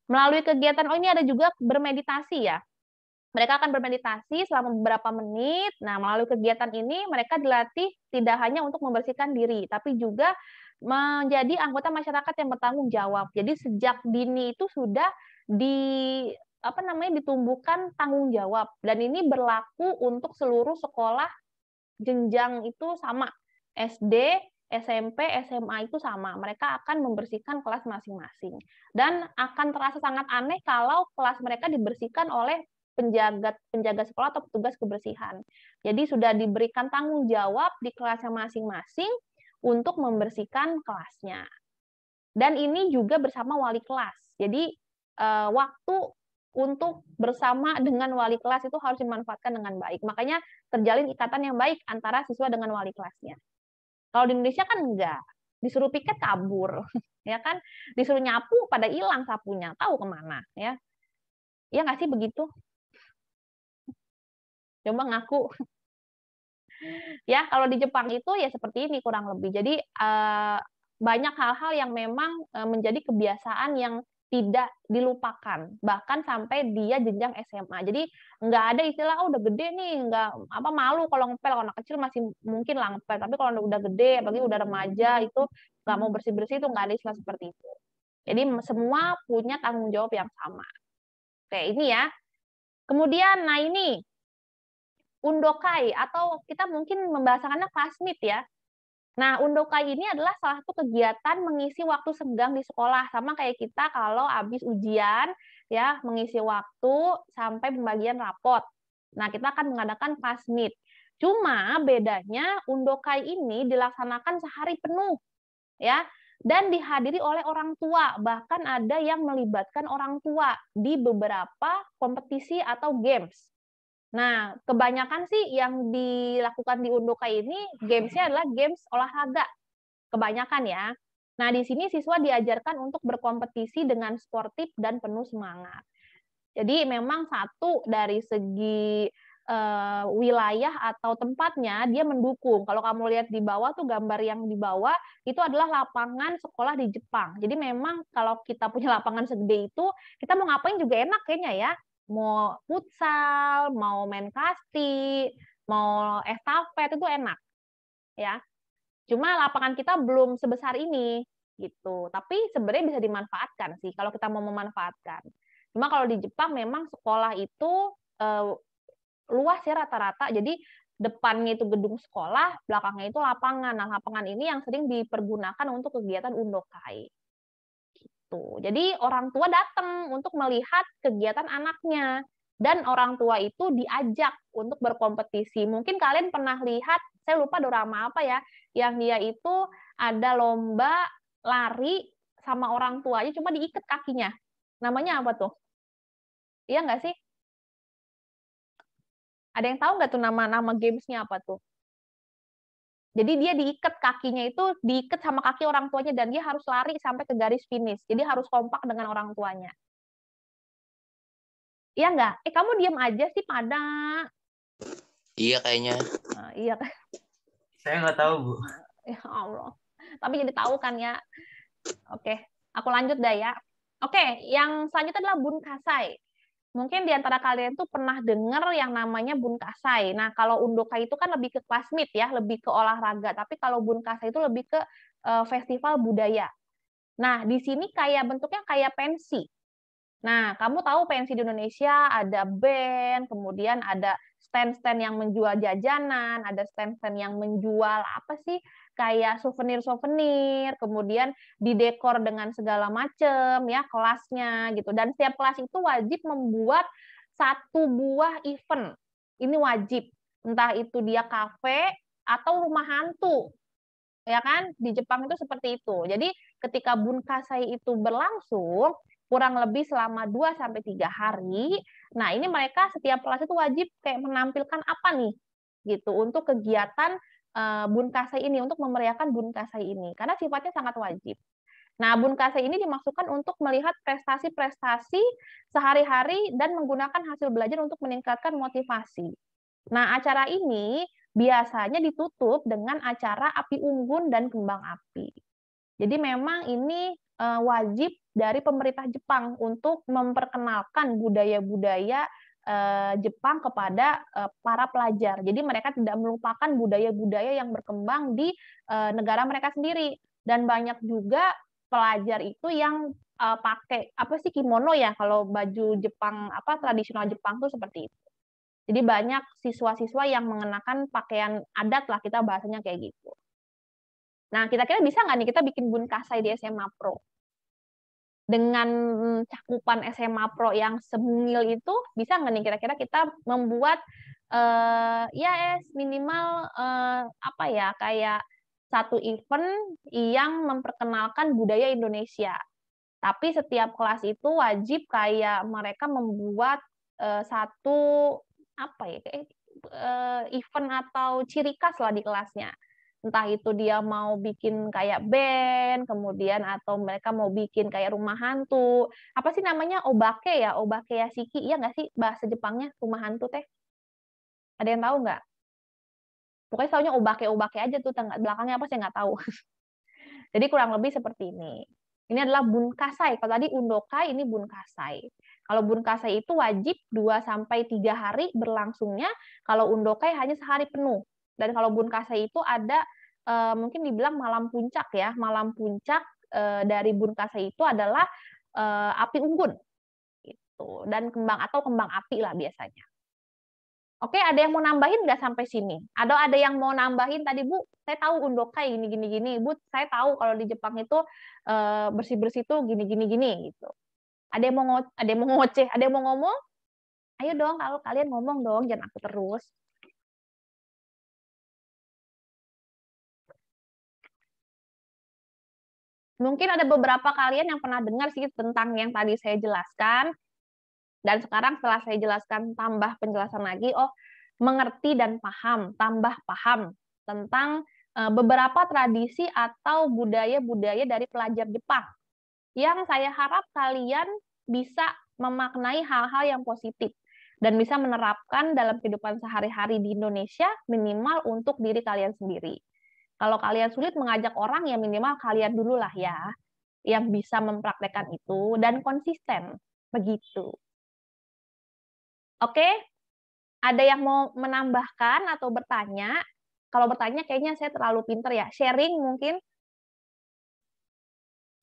melalui kegiatan oh ini ada juga bermeditasi ya mereka akan bermeditasi selama beberapa menit. Nah, melalui kegiatan ini mereka dilatih tidak hanya untuk membersihkan diri, tapi juga menjadi anggota masyarakat yang bertanggung jawab. Jadi sejak dini itu sudah di apa namanya ditumbuhkan tanggung jawab dan ini berlaku untuk seluruh sekolah jenjang itu sama SD, SMP, SMA itu sama. Mereka akan membersihkan kelas masing-masing dan akan terasa sangat aneh kalau kelas mereka dibersihkan oleh penjaga penjaga sekolah atau petugas kebersihan. Jadi sudah diberikan tanggung jawab di kelasnya masing-masing untuk membersihkan kelasnya. Dan ini juga bersama wali kelas. Jadi eh, waktu untuk bersama dengan wali kelas itu harus dimanfaatkan dengan baik. Makanya terjalin ikatan yang baik antara siswa dengan wali kelasnya. Kalau di Indonesia kan enggak. Disuruh piket kabur, [LAUGHS] ya kan? Disuruh nyapu pada hilang sapunya, tahu kemana, ya? ya nggak sih begitu? Coba ngaku. [LAUGHS] ya, kalau di Jepang itu ya seperti ini kurang lebih. Jadi uh, banyak hal-hal yang memang eh, menjadi kebiasaan yang tidak dilupakan bahkan sampai dia jenjang SMA jadi nggak ada istilah oh udah gede nih nggak apa malu kalau ngepel kalau anak kecil masih mungkin lah ngepel tapi kalau udah gede apalagi udah remaja itu nggak mau bersih bersih itu nggak ada istilah seperti itu jadi semua punya tanggung jawab yang sama oke ini ya kemudian nah ini undokai atau kita mungkin membahasakannya klasmit ya. Nah, undokai ini adalah salah satu kegiatan mengisi waktu senggang di sekolah sama kayak kita kalau habis ujian ya mengisi waktu sampai pembagian rapot. Nah, kita akan mengadakan klasmit. Cuma bedanya undokai ini dilaksanakan sehari penuh ya dan dihadiri oleh orang tua, bahkan ada yang melibatkan orang tua di beberapa kompetisi atau games. Nah, kebanyakan sih yang dilakukan di Undoka ini gamesnya hmm. adalah games olahraga. Kebanyakan ya. Nah, di sini siswa diajarkan untuk berkompetisi dengan sportif dan penuh semangat. Jadi memang satu dari segi uh, wilayah atau tempatnya dia mendukung. Kalau kamu lihat di bawah tuh gambar yang di bawah itu adalah lapangan sekolah di Jepang. Jadi memang kalau kita punya lapangan segede itu, kita mau ngapain juga enak kayaknya ya mau futsal, mau main kasti, mau estafet itu enak. Ya. Cuma lapangan kita belum sebesar ini gitu. Tapi sebenarnya bisa dimanfaatkan sih kalau kita mau memanfaatkan. Cuma kalau di Jepang memang sekolah itu eh, luas ya rata-rata. Jadi depannya itu gedung sekolah, belakangnya itu lapangan. Nah, lapangan ini yang sering dipergunakan untuk kegiatan undokai gitu. Jadi orang tua datang untuk melihat kegiatan anaknya dan orang tua itu diajak untuk berkompetisi. Mungkin kalian pernah lihat, saya lupa drama apa ya, yang dia itu ada lomba lari sama orang tuanya cuma diikat kakinya. Namanya apa tuh? Iya nggak sih? Ada yang tahu nggak tuh nama-nama gamesnya apa tuh? Jadi dia diikat kakinya itu diikat sama kaki orang tuanya dan dia harus lari sampai ke garis finish. Jadi harus kompak dengan orang tuanya. Iya enggak? Eh kamu diam aja sih pada. Iya kayaknya. Nah, iya kan. Saya nggak tahu bu. [LAUGHS] Ya Allah. Tapi jadi tahu kan ya. Oke, aku lanjut dah ya. Oke, yang selanjutnya adalah Bun Kasai mungkin di antara kalian tuh pernah dengar yang namanya bunkasai. Nah, kalau undoka itu kan lebih ke klasmit ya, lebih ke olahraga, tapi kalau bunkasai itu lebih ke eh, festival budaya. Nah, di sini kayak bentuknya kayak pensi. Nah, kamu tahu pensi di Indonesia ada band, kemudian ada stand-stand yang menjual jajanan, ada stand-stand yang menjual apa sih kayak souvenir-souvenir, kemudian didekor dengan segala macam ya kelasnya gitu. Dan setiap kelas itu wajib membuat satu buah event. Ini wajib. Entah itu dia kafe atau rumah hantu. Ya kan? Di Jepang itu seperti itu. Jadi ketika Bunkasai itu berlangsung, kurang lebih selama 2 sampai 3 hari. Nah, ini mereka setiap kelas itu wajib kayak menampilkan apa nih gitu untuk kegiatan uh, eh, bunkasai ini, untuk memeriahkan bunkasai ini, karena sifatnya sangat wajib. Nah, bunkasai ini dimasukkan untuk melihat prestasi-prestasi sehari-hari dan menggunakan hasil belajar untuk meningkatkan motivasi. Nah, acara ini biasanya ditutup dengan acara api unggun dan kembang api. Jadi memang ini eh, wajib dari pemerintah Jepang untuk memperkenalkan budaya-budaya Eh, Jepang kepada eh, para pelajar. Jadi mereka tidak melupakan budaya-budaya yang berkembang di eh, negara mereka sendiri dan banyak juga pelajar itu yang pakai apa sih kimono ya kalau baju Jepang apa tradisional Jepang tuh seperti itu. Jadi banyak siswa-siswa yang mengenakan pakaian adat lah kita bahasanya kayak gitu. Nah, kita kira bisa nggak nih kita bikin bunkasai di SMA Pro? dengan cakupan SMA Pro yang semungil itu bisa nggak nih kira-kira kita membuat uh, ya es minimal uh, apa ya kayak satu event yang memperkenalkan budaya Indonesia. Tapi setiap kelas itu wajib kayak mereka membuat uh, satu apa ya uh, event atau ciri khas lah di kelasnya entah itu dia mau bikin kayak band, kemudian atau mereka mau bikin kayak rumah hantu. Apa sih namanya obake ya, obake ya siki, ya nggak sih bahasa Jepangnya rumah hantu teh? Ada yang tahu nggak? Pokoknya taunya obake-obake aja tuh, belakangnya apa sih nggak tahu. [LAUGHS] Jadi kurang lebih seperti ini. Ini adalah bunkasai. Kalau tadi undokai, ini bunkasai. Kalau bunkasai itu wajib 2 3 hari berlangsungnya, kalau undokai hanya sehari penuh. Dan kalau Kasai itu ada eh, mungkin dibilang malam puncak ya, malam puncak eh, dari Kasai itu adalah eh, api unggun gitu dan kembang atau kembang api lah biasanya. Oke, ada yang mau nambahin nggak sampai sini? Ada ada yang mau nambahin tadi Bu? Saya tahu undokai gini gini gini, Bu. Saya tahu kalau di Jepang itu bersih bersih itu gini gini gini gitu. Ada yang mau ada yang mau ngoceh, ada yang mau ngomong? Ayo dong, kalau kalian ngomong dong, jangan aku terus. Mungkin ada beberapa kalian yang pernah dengar sih tentang yang tadi saya jelaskan. Dan sekarang setelah saya jelaskan tambah penjelasan lagi, oh mengerti dan paham, tambah paham tentang eh, beberapa tradisi atau budaya-budaya dari pelajar Jepang yang saya harap kalian bisa memaknai hal-hal yang positif dan bisa menerapkan dalam kehidupan sehari-hari di Indonesia minimal untuk diri kalian sendiri. Kalau kalian sulit mengajak orang, ya minimal kalian dululah ya yang bisa mempraktekkan itu dan konsisten. Begitu. Oke? Ada yang mau menambahkan atau bertanya? Kalau bertanya kayaknya saya terlalu pinter ya. Sharing mungkin?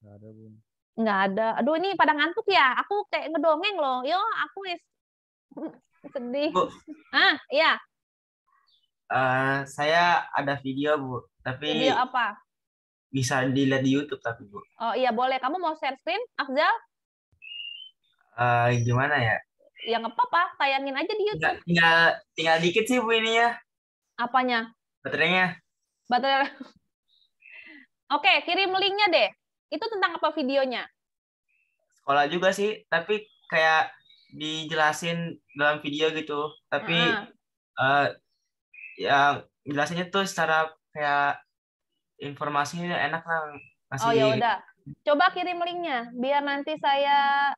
Nggak ada, Bun. Nggak ada. Aduh, ini pada ngantuk ya. Aku kayak ngedongeng loh. Yo, aku is [LAUGHS] sedih. Bu. Ah, ya. Eh, saya ada video bu, tapi video apa? Bisa dilihat di YouTube tapi bu. Oh iya boleh. Kamu mau share screen, Afzal? Uh, gimana ya? Ya nggak apa-apa, tayangin aja di YouTube. Nggak, tinggal tinggal dikit sih bu ini ya. Apanya? Baterainya. Baterai. [LAUGHS] Oke, okay, kirim linknya deh. Itu tentang apa videonya? Sekolah juga sih, tapi kayak dijelasin dalam video gitu. Tapi uh -huh. uh, ya jelasnya tuh secara kayak informasinya enak lah masih oh ya udah coba kirim linknya biar nanti saya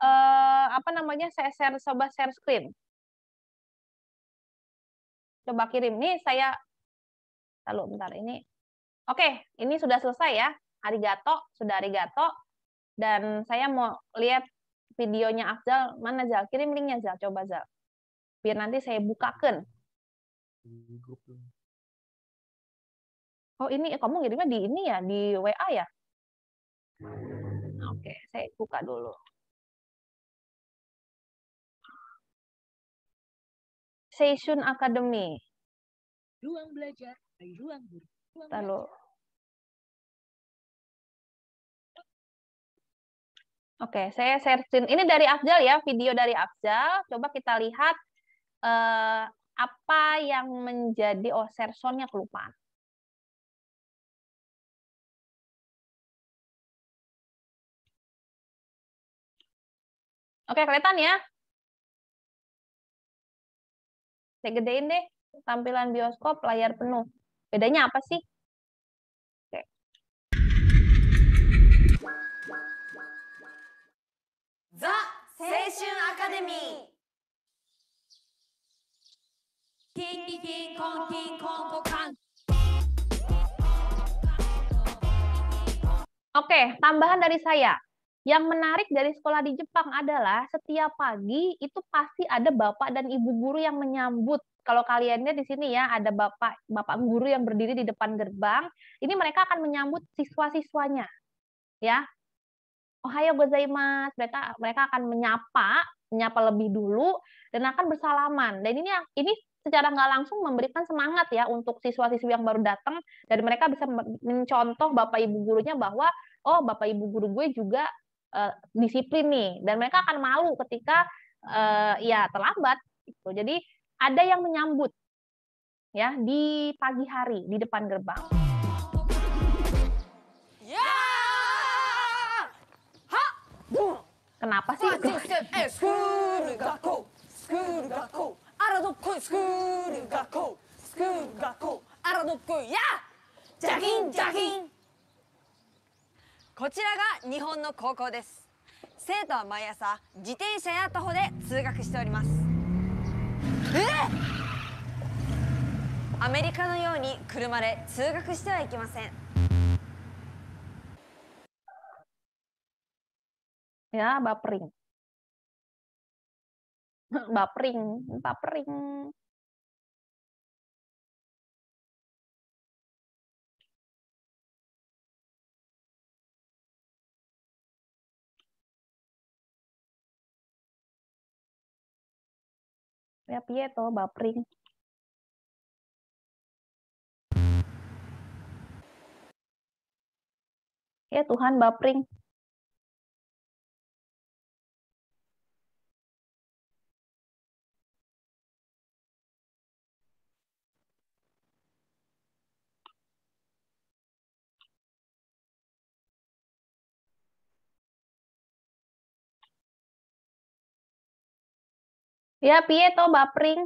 eh, apa namanya saya share coba share screen coba kirim nih saya lalu bentar ini oke ini sudah selesai ya gato sudah gato dan saya mau lihat videonya Afzal mana Zal kirim linknya Zal coba Zal biar nanti saya bukakan di grup tuh. Oh ini eh, kamu ngirimnya di ini ya di WA ya? Oke, okay, saya buka dulu. Session Academy. Ruang belajar, ruang guru. Lalu. Oke, okay, saya searchin. Ini dari Afzal ya, video dari Afzal. Coba kita lihat uh, apa yang menjadi Osersonnya kelupaan? Oke, kelihatan ya? Saya gedein deh tampilan bioskop layar penuh. Bedanya apa sih? Oke. The Seishun Academy Oke, tambahan dari saya. Yang menarik dari sekolah di Jepang adalah setiap pagi itu pasti ada bapak dan ibu guru yang menyambut. Kalau kaliannya di sini ya ada bapak bapak guru yang berdiri di depan gerbang, ini mereka akan menyambut siswa-siswanya. Ya. Ohayo gozaimasu. Mereka mereka akan menyapa, menyapa lebih dulu dan akan bersalaman. Dan ini ini secara nggak langsung memberikan semangat ya untuk siswa-siswi yang baru datang dan mereka bisa mencontoh bapak ibu gurunya bahwa oh bapak ibu guru gue juga uh, disiplin nih dan mereka akan malu ketika uh, ya terlambat gitu. Jadi ada yang menyambut ya di pagi hari di depan gerbang. Ya! Ha! Kenapa sih? アラドッコスクール学校スクール学校アラドッこいやジャギンジャギンこちらが日本の高校です生徒は毎朝自転車や徒歩で通学しておりますえアメリカのように車で通学してはいけませんやバプリン [LAUGHS] bapering bapering. ya piye to bapering ya Tuhan bapering Ya, piye to [LAUGHS] bapring.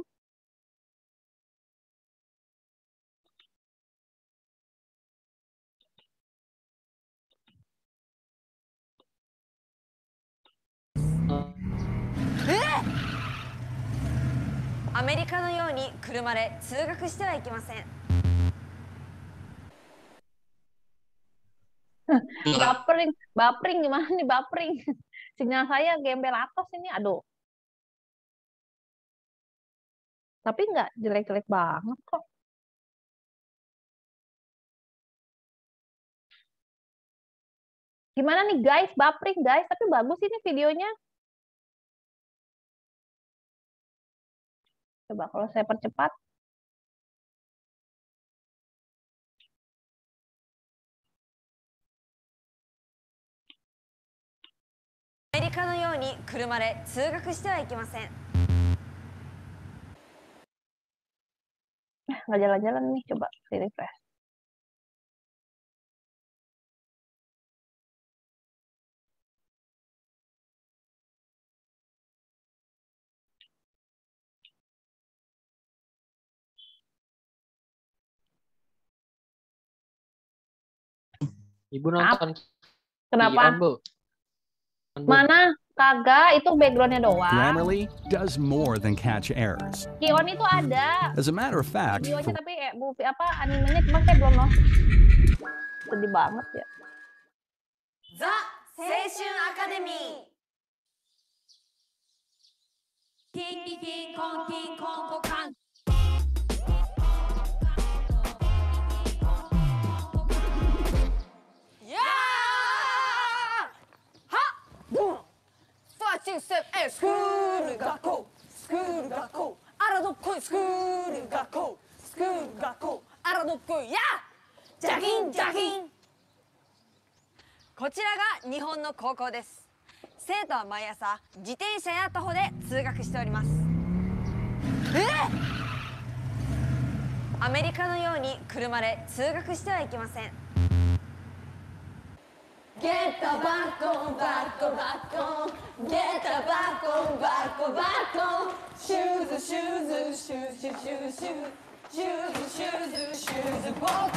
Bapring, bapering gimana nih bapering? [LAUGHS] Sinyal saya gembel atas ini, aduh. tapi nggak jelek-jelek banget kok gimana nih guys bapring guys tapi bagus ini videonya coba kalau saya percepat. percepat アメリカのように車で通学してはいけません eh nggak jalan-jalan nih coba di refresh Ibu nonton Kenapa? Di Mana? Kagak, itu backgroundnya doang. Grammarly does more than catch errors. Kion itu ada. As a matter of fact. Kion tapi eh, movie apa animenya cuma kayak belum loh. Sedih banget ya. The Seishun Academy. King, king, kong, kong, kong, チンセブスクール学校スクール学校あらドっこいスクール学校スクール学校あらドっこいやジャギンジャギンこちらが日本の高校です生徒は毎朝自転車や徒歩で通学しておりますえアメリカのように車で通学してはいけません Getta barkom, barkom, barkom Getta barkom, barkom, barkom Shoes, shoes, shoes, shoes, shoes Shoes, shoes, shoes, box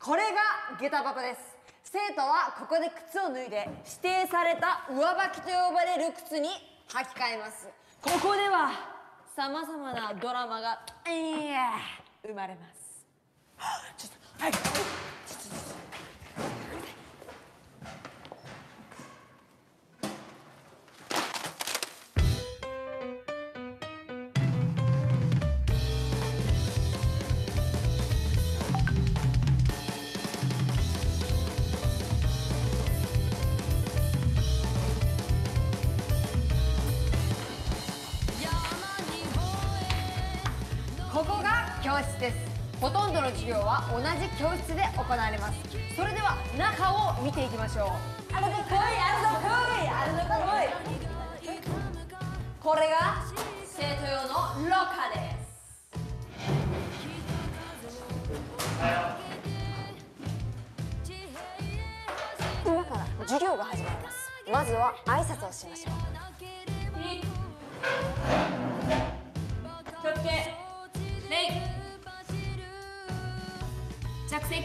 これが下駄箱です生徒はここで靴を脱いで指定された上履きと呼ばれる靴に履き替えますここではさまざまなドラマが生まれますちょっと早く、はい授業は同じ教室で行われますそれでは中を見ていきましょうあのこいあれのこいあのこいこれが生徒用のロッカーです今から授業が始まりますまずは挨拶をしましょう気をつけ礼着席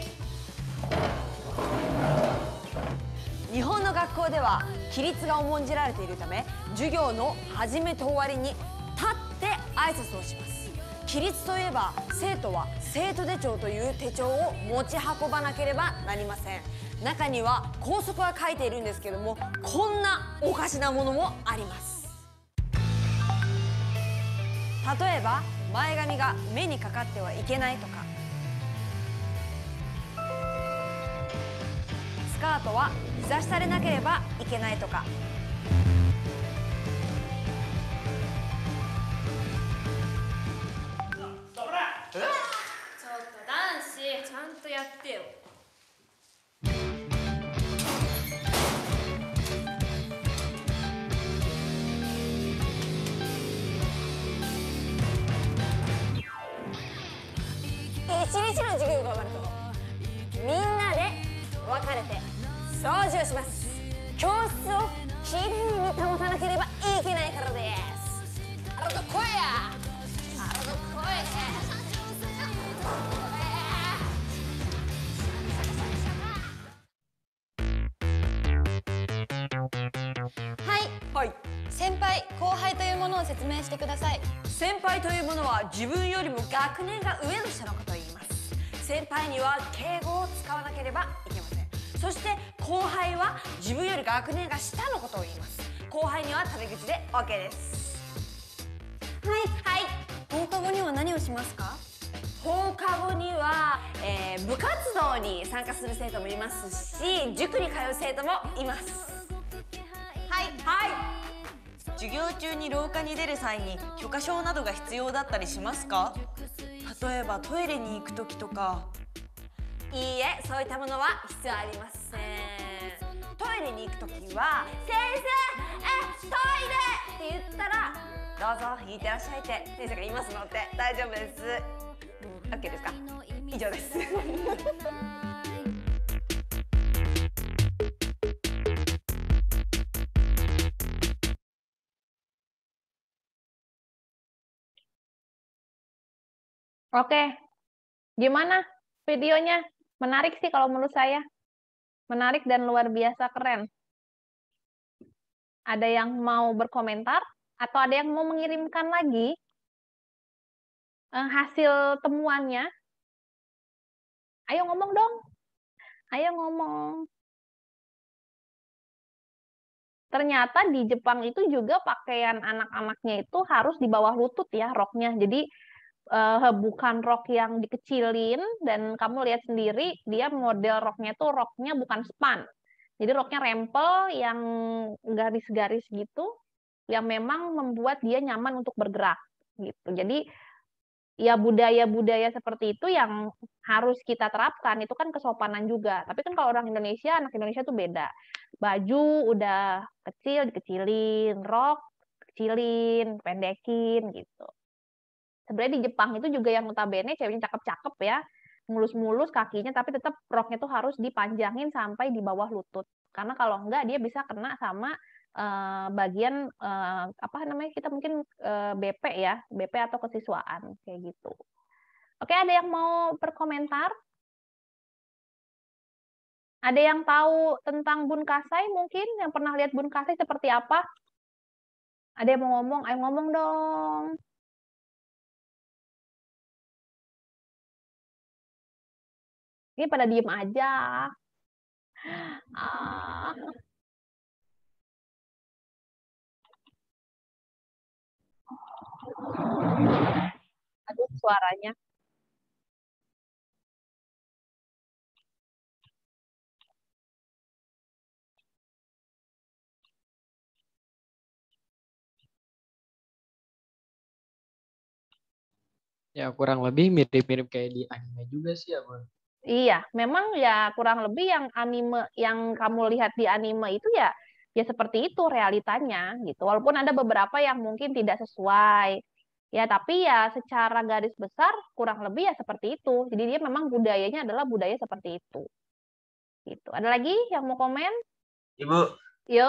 日本の学校では規律が重んじられているため授業の始めと終わりに立って挨拶をします規律といえば生徒は生徒手帳という手帳を持ち運ばなければなりません中には校則は書いているんですけどもこんなおかしなものもあります例えば前髪が目にかかってはいけないとかカートは日差しされなければいけないとかちょっと男子ちゃんとやってよ一日の授業が終わるとみんなで別れて掃除をします教室をきれいに保たなければいけないからですあらどこやあらどこやはい、先輩後輩というものを説明してください先輩というものは自分よりも学年が上の人のことを言います先輩には敬語を使わなければいけませんそして後輩は自分より学年が下のことを言います後輩にはタメ口で OK ですはいはい放課後には何をしますか放課後には、えー、部活動に参加する生徒もいますし塾に通う生徒もいますはいはい授業中に廊下に出る際に許可証などが必要だったりしますか例えばトイレに行く時とかいいえそういったものは必要ありませんトイレに行くときは「先生えトイレ!」って言ったら「どうぞ引いてらっしゃい」って先生が言いますので大丈夫です OK ですか以上です [LAUGHS] Oke, gimana videonya? menarik sih kalau menurut saya. Menarik dan luar biasa keren. Ada yang mau berkomentar atau ada yang mau mengirimkan lagi eh, hasil temuannya? Ayo ngomong dong. Ayo ngomong. Ternyata di Jepang itu juga pakaian anak-anaknya itu harus di bawah lutut ya roknya. Jadi uh, eh, bukan rok yang dikecilin dan kamu lihat sendiri dia model roknya tuh roknya bukan span. Jadi roknya rempel yang garis-garis gitu yang memang membuat dia nyaman untuk bergerak gitu. Jadi ya budaya-budaya seperti itu yang harus kita terapkan itu kan kesopanan juga tapi kan kalau orang Indonesia anak Indonesia tuh beda baju udah kecil dikecilin rok kecilin pendekin gitu sebenarnya di Jepang itu juga yang notabene ceweknya cakep-cakep ya mulus-mulus kakinya tapi tetap roknya tuh harus dipanjangin sampai di bawah lutut karena kalau enggak dia bisa kena sama uh, bagian uh, apa namanya kita mungkin uh, eh, BP ya BP atau kesiswaan kayak gitu oke ada yang mau berkomentar ada yang tahu tentang bunkasai mungkin yang pernah lihat bunkasai seperti apa ada yang mau ngomong ayo ngomong dong Ini pada diem aja. Ah. Aduh, suaranya. Ya kurang lebih mirip-mirip kayak di anime juga sih ya, Bun. Iya, memang ya kurang lebih yang anime yang kamu lihat di anime itu ya ya seperti itu realitanya gitu. Walaupun ada beberapa yang mungkin tidak sesuai. Ya, tapi ya secara garis besar kurang lebih ya seperti itu. Jadi dia memang budayanya adalah budaya seperti itu. Gitu. Ada lagi yang mau komen? Ibu. Yo.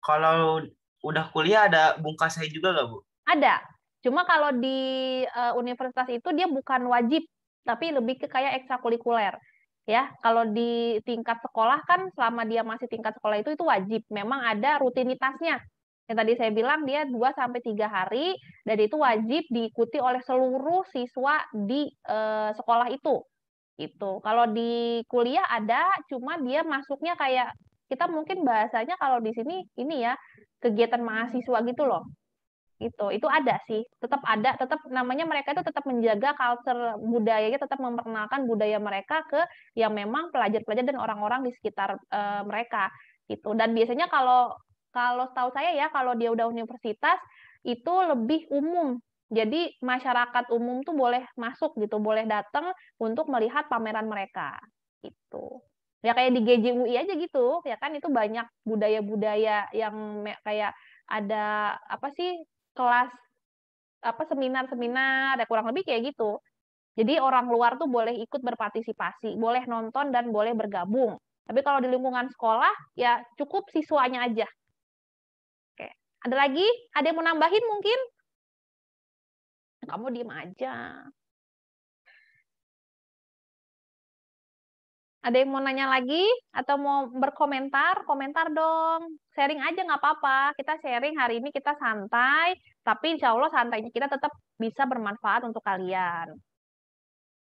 Kalau udah kuliah ada bungkasnya juga nggak, Bu? Ada. Cuma kalau di uh, universitas itu dia bukan wajib tapi lebih ke kayak ekstrakurikuler ya kalau di tingkat sekolah kan selama dia masih tingkat sekolah itu itu wajib memang ada rutinitasnya yang tadi saya bilang dia 2 sampai 3 hari dan itu wajib diikuti oleh seluruh siswa di e, sekolah itu. Itu. Kalau di kuliah ada cuma dia masuknya kayak kita mungkin bahasanya kalau di sini ini ya kegiatan mahasiswa gitu loh itu itu ada sih tetap ada tetap namanya mereka itu tetap menjaga culture budayanya tetap memperkenalkan budaya mereka ke yang memang pelajar-pelajar dan orang-orang di sekitar e, mereka gitu dan biasanya kalau kalau tahu saya ya kalau dia udah universitas itu lebih umum jadi masyarakat umum tuh boleh masuk gitu boleh datang untuk melihat pameran mereka itu ya kayak di GJUI aja gitu ya kan itu banyak budaya-budaya yang kayak ada apa sih kelas apa seminar-seminar ada ya kurang lebih kayak gitu. Jadi orang luar tuh boleh ikut berpartisipasi, boleh nonton dan boleh bergabung. Tapi kalau di lingkungan sekolah ya cukup siswanya aja. Oke. Ada lagi? Ada yang mau nambahin mungkin? Kamu diem aja. Ada yang mau nanya lagi atau mau berkomentar? Komentar dong sharing aja nggak apa-apa. Kita sharing hari ini kita santai, tapi insya Allah santainya kita tetap bisa bermanfaat untuk kalian.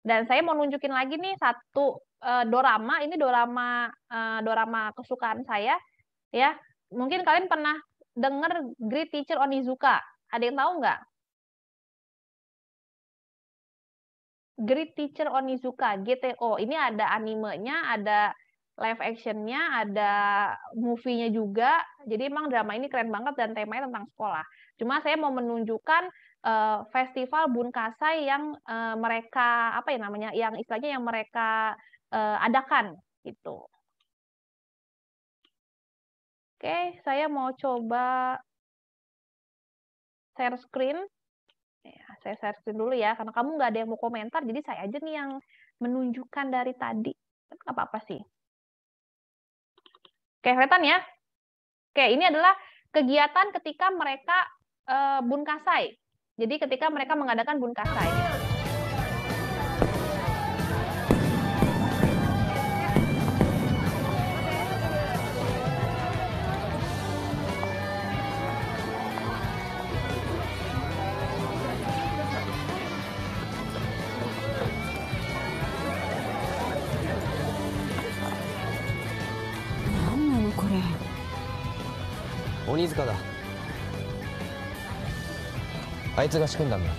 Dan saya mau nunjukin lagi nih satu uh, dorama, ini dorama uh, dorama kesukaan saya ya. Mungkin kalian pernah dengar Great Teacher Onizuka. Ada yang tahu nggak? Great Teacher Onizuka, GTO. Ini ada animenya, ada live actionnya, ada movie-nya juga. Jadi emang drama ini keren banget dan temanya tentang sekolah. Cuma saya mau menunjukkan uh, festival Kasai yang uh, mereka apa ya namanya, yang istilahnya yang mereka uh, adakan gitu. Oke, saya mau coba share screen. Ya, saya share screen dulu ya, karena kamu nggak ada yang mau komentar, jadi saya aja nih yang menunjukkan dari tadi. apa-apa sih. Oke, kelihatan ya? Oke, ini adalah kegiatan ketika mereka e, eh, bunkasai. Jadi ketika mereka mengadakan bunkasai. 鬼塚だあいつが仕組んだんだ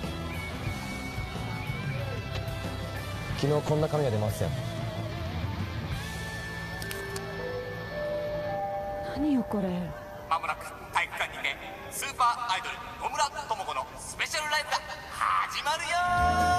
昨日こんな紙が出ましたよ何よこれまもなく体育館にてスーパーアイドル野村智子のスペシャルライブが始まるよ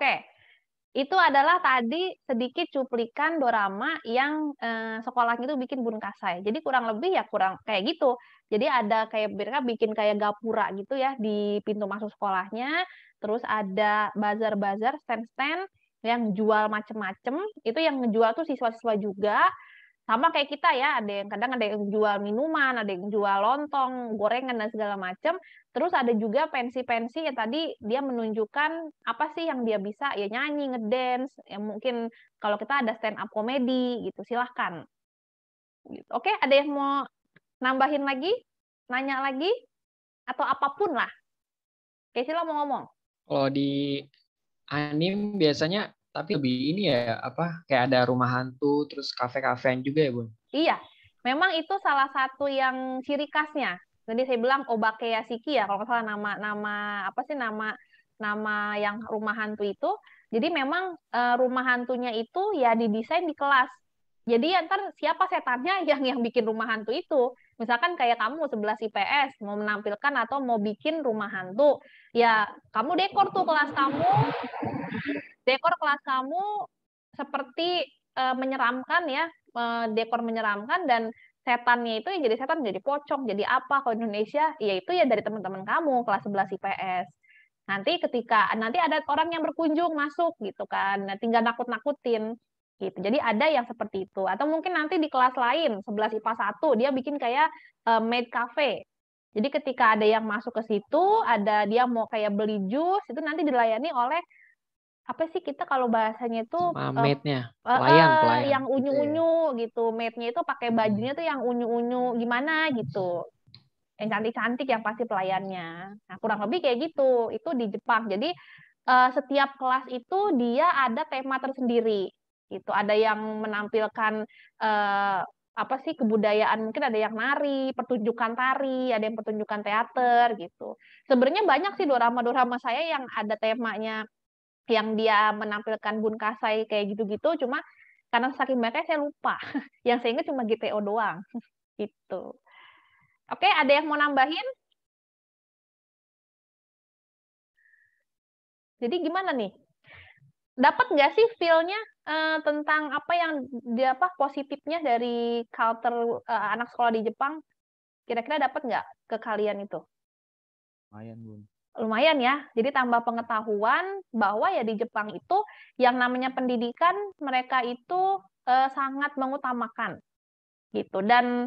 Oke, itu adalah tadi sedikit cuplikan dorama yang eh, sekolah itu bikin saya. Jadi kurang lebih ya kurang kayak gitu. Jadi ada kayak mereka bikin kayak gapura gitu ya di pintu masuk sekolahnya. Terus ada bazar-bazar, stand-stand yang jual macem-macem. Itu yang ngejual tuh siswa-siswa juga sama kayak kita ya ada yang kadang ada yang jual minuman ada yang jual lontong gorengan dan segala macam terus ada juga pensi-pensi ya tadi dia menunjukkan apa sih yang dia bisa ya nyanyi ngedance ya mungkin kalau kita ada stand up komedi gitu silahkan gitu. oke ada yang mau nambahin lagi nanya lagi atau apapun lah lo mau ngomong kalau di anim biasanya tapi lebih ini ya apa kayak ada rumah hantu terus kafe-kafean juga ya, Bun? Iya. Memang itu salah satu yang ciri khasnya. Jadi saya bilang Obakeyasiki ya kalau nggak salah nama nama apa sih nama nama yang rumah hantu itu. Jadi memang uh, rumah hantunya itu ya didesain di kelas. Jadi ya, ntar siapa setannya [LAUGHS] yang yang bikin rumah hantu itu. Misalkan kayak kamu 11 IPS mau menampilkan atau mau bikin rumah hantu, ya kamu dekor tuh kelas kamu dekor kelas kamu seperti uh, menyeramkan ya, uh, dekor menyeramkan dan setannya itu yang jadi setan jadi pocong jadi apa kalau Indonesia ya itu ya dari teman-teman kamu kelas 11 IPS nanti ketika nanti ada orang yang berkunjung masuk gitu kan nah tinggal nakut-nakutin gitu jadi ada yang seperti itu atau mungkin nanti di kelas lain 11 IPA 1 dia bikin kayak uh, maid cafe jadi ketika ada yang masuk ke situ ada dia mau kayak beli jus itu nanti dilayani oleh apa sih kita kalau bahasanya itu uh, eh, mate eh, pelayan, uh, pelayan yang gitu ya. unyu-unyu gitu, gitu. mate itu pakai hmm. bajunya tuh yang unyu-unyu gimana gitu hmm. yang cantik-cantik yang pasti pelayannya nah kurang lebih kayak gitu itu di Jepang jadi uh, setiap kelas itu dia ada tema tersendiri gitu ada yang menampilkan uh, apa sih kebudayaan mungkin ada yang nari pertunjukan tari ada yang pertunjukan teater gitu sebenarnya banyak sih dorama dorama saya yang ada temanya yang dia menampilkan bun kasai kayak gitu-gitu cuma karena saking banyaknya saya lupa [LAUGHS] yang saya ingat cuma GTO doang [LAUGHS] gitu oke ada yang mau nambahin jadi gimana nih dapat nggak sih feel-nya uh, tentang apa yang dia apa positifnya dari culture uh, anak sekolah di Jepang kira-kira dapat nggak ke kalian itu lumayan bun lumayan ya. Jadi tambah pengetahuan bahwa ya di Jepang itu yang namanya pendidikan mereka itu eh, sangat mengutamakan gitu. Dan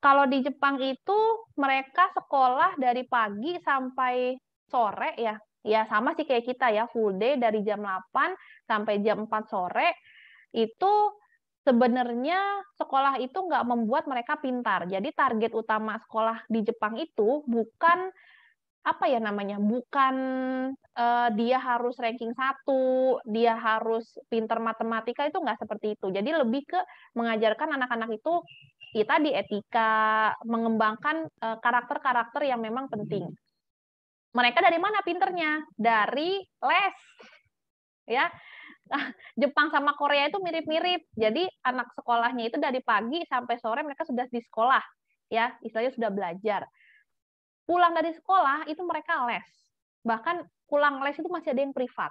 kalau di Jepang itu mereka sekolah dari pagi sampai sore ya. Ya sama sih kayak kita ya, full day dari jam 8 sampai jam 4 sore itu sebenarnya sekolah itu nggak membuat mereka pintar. Jadi target utama sekolah di Jepang itu bukan apa ya namanya bukan uh, dia harus ranking satu dia harus pinter matematika itu nggak seperti itu jadi lebih ke mengajarkan anak-anak itu kita ya di etika mengembangkan karakter eh, karakter-karakter yang memang penting mereka dari mana pinternya dari les ya ah, Jepang sama Korea itu mirip-mirip jadi anak sekolahnya itu dari pagi sampai sore mereka sudah di sekolah ya istilahnya sudah belajar pulang dari sekolah itu mereka les. Bahkan pulang les itu masih ada yang privat.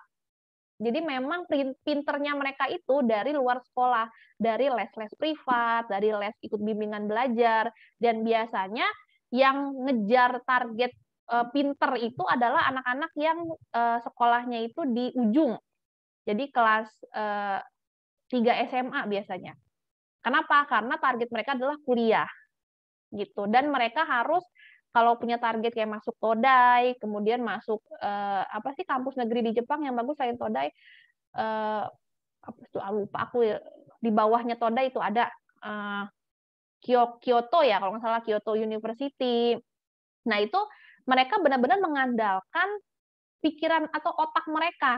Jadi memang pinternya mereka itu dari luar sekolah, dari les-les privat, dari les ikut bimbingan belajar, dan biasanya yang ngejar target eh, pinter itu adalah anak-anak yang eh, sekolahnya itu di ujung. Jadi kelas 3 eh, SMA biasanya. Kenapa? Karena target mereka adalah kuliah gitu dan mereka harus kalau punya target kayak masuk Todai, kemudian masuk uh, apa sih kampus negeri di Jepang yang bagus selain Todai, uh, apa tuh ah, lupa aku ya. di bawahnya Todai itu ada uh, Kyoto ya kalau nggak salah Kyoto University. Nah itu mereka benar-benar mengandalkan pikiran atau otak mereka.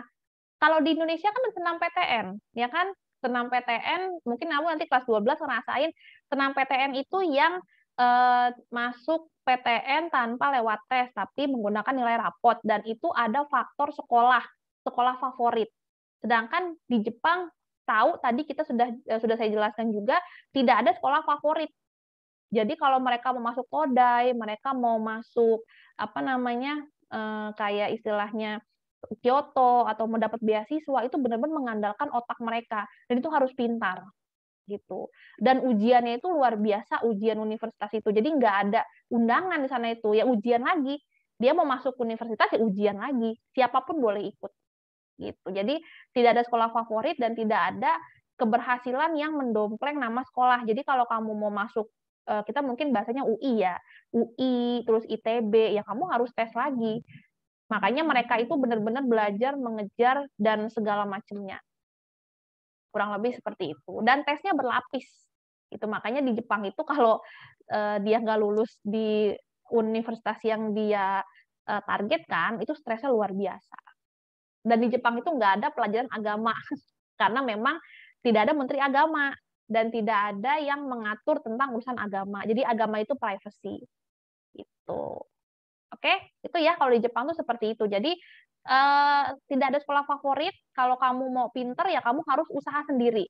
Kalau di Indonesia kan senam PTN, ya kan? Senam PTN, mungkin aku nanti kelas 12 ngerasain senam PTN itu yang eh, masuk PTN tanpa lewat tes, tapi menggunakan nilai rapot. Dan itu ada faktor sekolah, sekolah favorit. Sedangkan di Jepang tahu tadi kita sudah eh, sudah saya jelaskan juga tidak ada sekolah favorit. Jadi kalau mereka mau masuk Kodai, mereka mau masuk apa namanya eh, kayak istilahnya Kyoto atau mendapat beasiswa itu benar-benar mengandalkan otak mereka dan itu harus pintar gitu. Dan ujiannya itu luar biasa ujian universitas itu. Jadi nggak ada undangan di sana itu. Ya ujian lagi. Dia mau masuk universitas ya ujian lagi. Siapapun boleh ikut. Gitu. Jadi tidak ada sekolah favorit dan tidak ada keberhasilan yang mendompleng nama sekolah. Jadi kalau kamu mau masuk eh, kita mungkin bahasanya UI ya, UI terus ITB ya kamu harus tes lagi. Makanya mereka itu benar-benar belajar, mengejar dan segala macamnya kurang lebih seperti itu dan tesnya berlapis itu makanya di Jepang itu kalau eh, dia nggak lulus di universitas yang dia eh, targetkan itu stresnya luar biasa dan di Jepang itu nggak ada pelajaran agama [LAUGHS] karena memang tidak ada menteri agama dan tidak ada yang mengatur tentang urusan agama jadi agama itu privacy itu oke itu ya kalau di Jepang tuh seperti itu jadi Eh, tidak ada sekolah favorit. Kalau kamu mau pinter ya kamu harus usaha sendiri.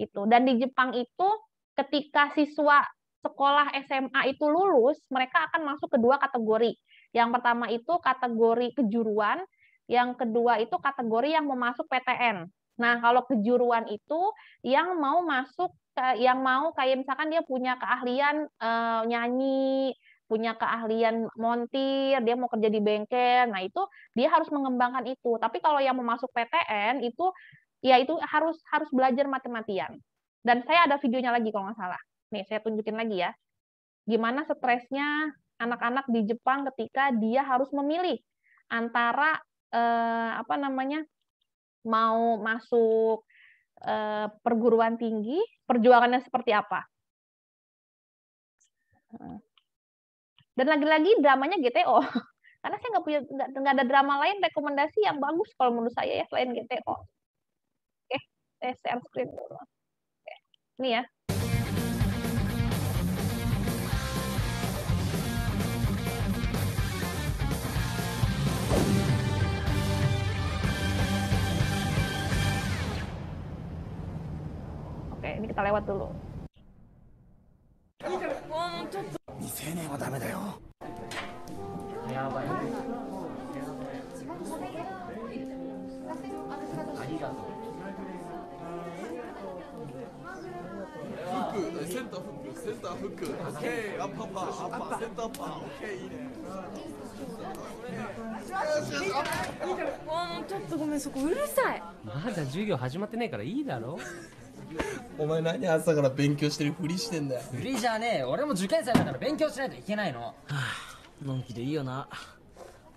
Gitu. Dan di Jepang itu ketika siswa sekolah SMA itu lulus, mereka akan masuk kedua kategori. Yang pertama itu kategori kejuruan, yang kedua itu kategori yang mau masuk PTN. Nah, kalau kejuruan itu yang mau masuk eh, yang mau kayak misalkan dia punya keahlian eh, nyanyi, punya keahlian montir, dia mau kerja di bengkel. Nah, itu dia harus mengembangkan itu. Tapi kalau yang mau masuk PTN itu ya itu harus harus belajar matematian Dan saya ada videonya lagi kalau nggak salah. Nih, saya tunjukin lagi ya. Gimana stresnya anak-anak di Jepang ketika dia harus memilih antara eh, apa namanya? mau masuk eh, perguruan tinggi, perjuangannya seperti apa? Dan lagi-lagi dramanya GTO. [LAUGHS] Karena saya nggak punya nggak ada drama lain rekomendasi yang bagus kalau menurut saya ya selain GTO. Oke, saya share screen dulu. Oke. Ini ya, Oke, ini kita lewat dulu. 未成年はダメだよやばいありがとうフックセンターフックセンターフックオッケーアッパパアッパセンターパーオッケーいいねもうちょっとごめんそこうるさいまだ授業始まってないからいいだろ [LAUGHS] お前何朝から勉強してるふりしてんだよふりじゃねえ俺も受験生だから勉強しないといけないのはあ [SIGHS] のんきでいいよな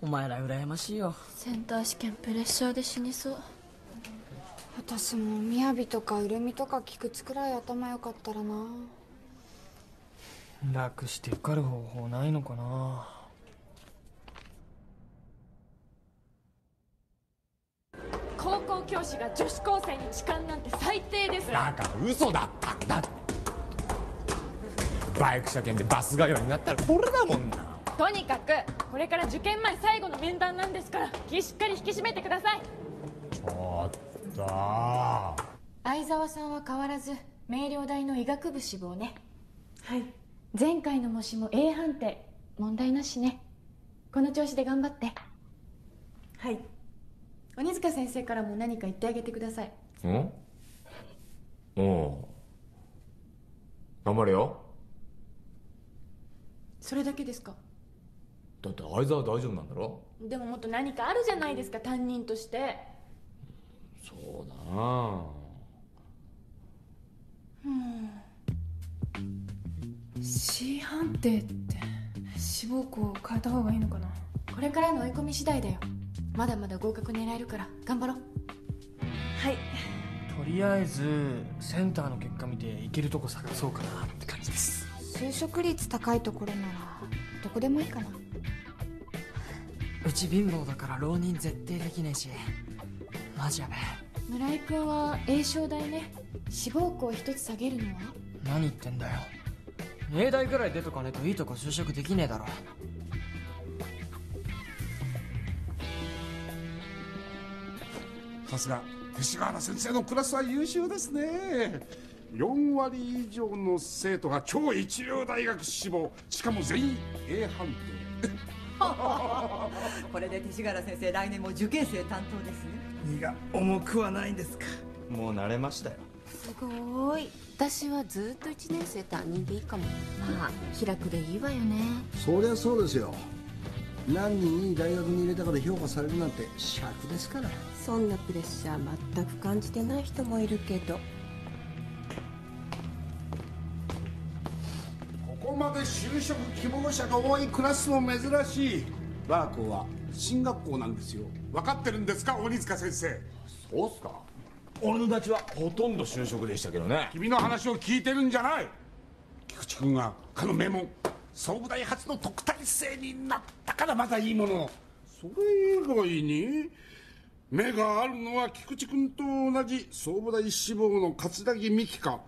お前ら羨ましいよセンター試験プレッシャーで死にそう私も雅とか潤みとか菊池くらい頭良かったらな楽して受かる方法ないのかな高校教師が女子高生に痴漢なんて最低ですだから嘘だったんだってバイク車検でバス通いになったらこれだもんなとにかくこれから受験前最後の面談なんですから気しっかり引き締めてくださいちょっと相沢さんは変わらず明瞭大の医学部志望ねはい前回の模試も A 判定問題なしねこの調子で頑張ってはい鬼塚先生からも何か言ってあげてくださいうんうん頑張れよそれだけですかだって相沢大丈夫なんだろでももっと何かあるじゃないですか担任としてそうだなうん C 判定って志望校を変えた方がいいのかなこれからの追い込み次第だよまだまだ合格狙えるから頑張ろうはいとりあえずセンターの結果見ていけるとこ探そうかなって感じです就職率高いところならどこでもいいかなうち貧乏だから浪人絶対できねえしマジやべえ村井君は栄翔大ね志望校一つ下げるのは何言ってんだよ英大くらい出とかねえといいとこ就職できねえだろさすが勅使河原先生のクラスは優秀ですね4割以上の生徒が超一流大学志望しかも全員 A 判定 [LAUGHS] これで勅使河原先生来年も受験生担当ですね荷が重くはないんですかもう慣れましたよすごい私はずっと1年生担任でいいかもまあ気楽でいいわよねそりゃそうですよ何人いい大学に入れたかで評価されるなんて尺ですからそんなプレッシャー全く感じてない人もいるけどここまで就職希望者が多いクラスも珍しい我が校は進学校なんですよ分かってるんですか鬼塚先生そうっすか俺の立場はほとんど就職でしたけどね君の話を聞いてるんじゃない菊池君がかの名門総武大発の特待生になったからまだいいものそれ以外に目があるのは菊池君と同じ総武大志望の桂木美紀か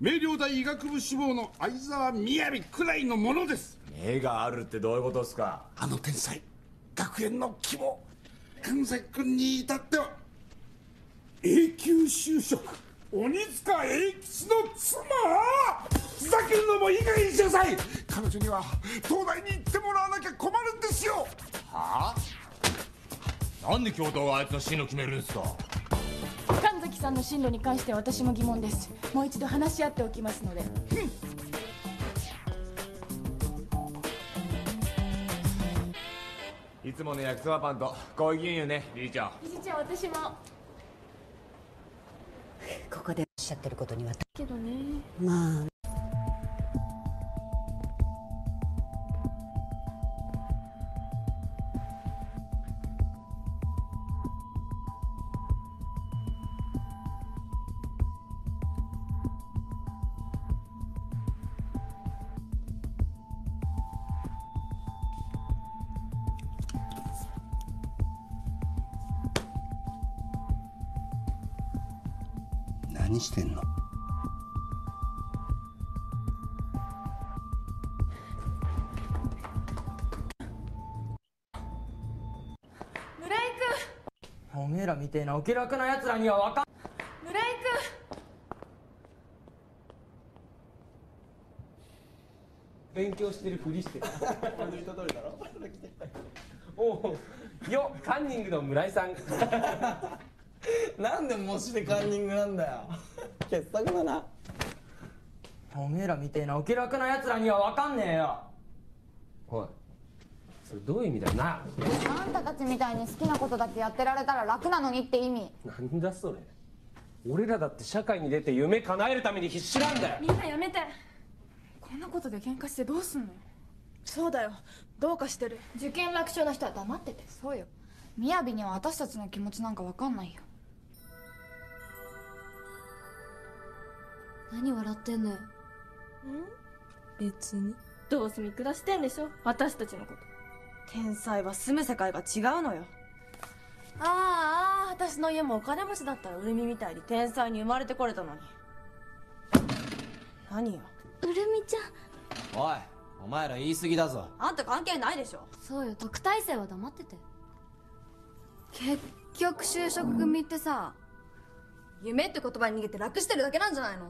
明瞭大医学部志望の相沢雅くらいのものです目があるってどういうことですかあの天才学園の希望神崎君に至っては永久就職鬼塚栄吉の妻ふざけるのもいい加減にしなさい彼女には東大に行ってもらわなきゃ困るんですよはあなんで教頭はあいつの進路決めるんですか神崎さんの進路に関しては私も疑問ですもう一度話し合っておきますので、うんいつもの焼きそばパンとコーヒー牛乳ね理事長理事長私もここでおっしゃってることにはけどねまあなお気楽な奴らにはわかん村井君勉強してるふりしてるおおよカンニングの村井さんなんで模試でカンニングなんだよ傑作だなおめえらみてえなお気楽な奴らにはわかんねえよそれどういう意味だよなあんたたちみたいに好きなことだけやってられたら楽なのにって意味なんだそれ俺らだって社会に出て夢叶えるために必死なんだよみんなやめてこんなことで喧嘩してどうすんのよそうだよどうかしてる受験楽勝の人は黙っててそうよ雅には私たちの気持ちなんか分かんないよ何笑ってんのよん別にどうせ見下してんでしょ私たちのこと天才は住む世界が違うのよああ私の家もお金持ちだったらうるみみたいに天才に生まれてこれたのに何ようるみちゃんおいお前ら言い過ぎだぞあんた関係ないでしょそうよ特待生は黙ってて結局就職組ってさ夢って言葉に逃げて楽してるだけなんじゃないの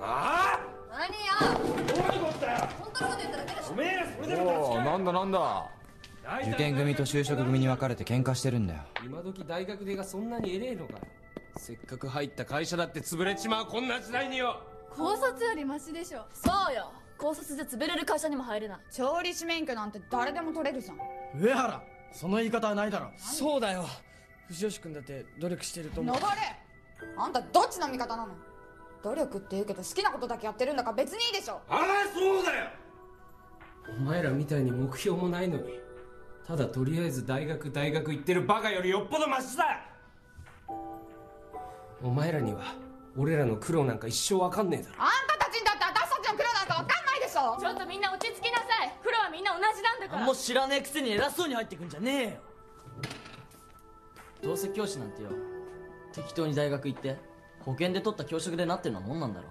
ああ何よどういうことだよ本当のこと言ったらけでしおめえらそれでもおなんだなんだ受験組と就職組に分かれて喧嘩してるんだよ今時大学出がそんなに偉えのかせっかく入った会社だって潰れちまうこんな時代によ高卒よりマシでしょそうよ高卒じゃ潰れる会社にも入れない調理師免許なんて誰でも取れるじゃん上原その言い方はないだろそうだよ藤吉君だって努力してると思う逃れあんたどっちの味方なの努力って言うけど好きなことだけやってるんだから別にいいでしょああそうだよお前らみたいに目標もないのにただとりあえず大学大学行ってるバカよりよっぽどマシだお前らには俺らの苦労なんか一生わかんねえだろあんたたちにだって私たちの苦労なんかわかんないでしょちょっとみんな落ち着きなさい苦労はみんな同じなんだからもう知らねえくせに偉そうに入ってくんじゃねえよどうせ教師なんてよ適当に大学行って保険で取った教職でなってるのはもんなんだろ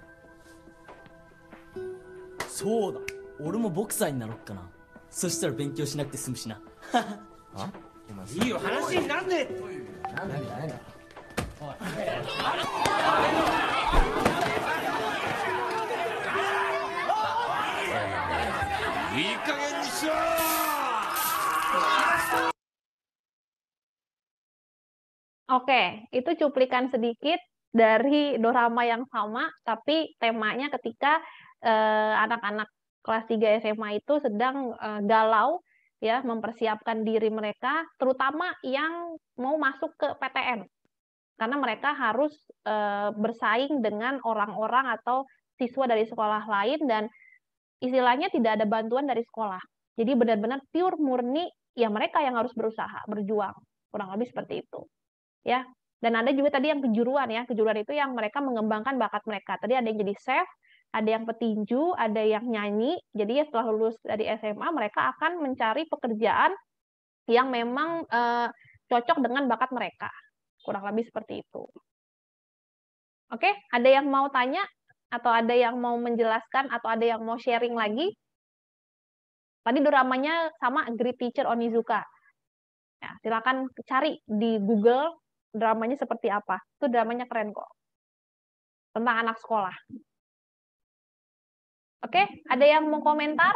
そうだ俺もボクサーになろっかなそしたら勉強しなくて済むしな [LAUGHS] いいよ話になんねえなんだなんおいいい加減にしろ Oke, itu cuplikan sedikit dari dorama yang sama tapi temanya ketika eh, anak-anak uh, kelas 3 SMA itu sedang uh, galau ya mempersiapkan diri mereka terutama yang mau masuk ke PTN karena mereka harus uh, bersaing dengan orang-orang atau siswa dari sekolah lain dan istilahnya tidak ada bantuan dari sekolah jadi benar-benar pure murni ya mereka yang harus berusaha berjuang kurang lebih seperti itu ya dan ada juga tadi yang kejuruan ya, kejuruan itu yang mereka mengembangkan bakat mereka. Tadi ada yang jadi chef, ada yang petinju, ada yang nyanyi. Jadi ya setelah lulus dari SMA mereka akan mencari pekerjaan yang memang eh, cocok dengan bakat mereka. Kurang lebih seperti itu. Oke, ada yang mau tanya atau ada yang mau menjelaskan atau ada yang mau sharing lagi? Tadi doramanya sama Great Teacher Onizuka. Ya, silakan cari di Google dramanya seperti apa. Itu dramanya keren kok. Tentang anak sekolah. Oke, ada yang mau komentar?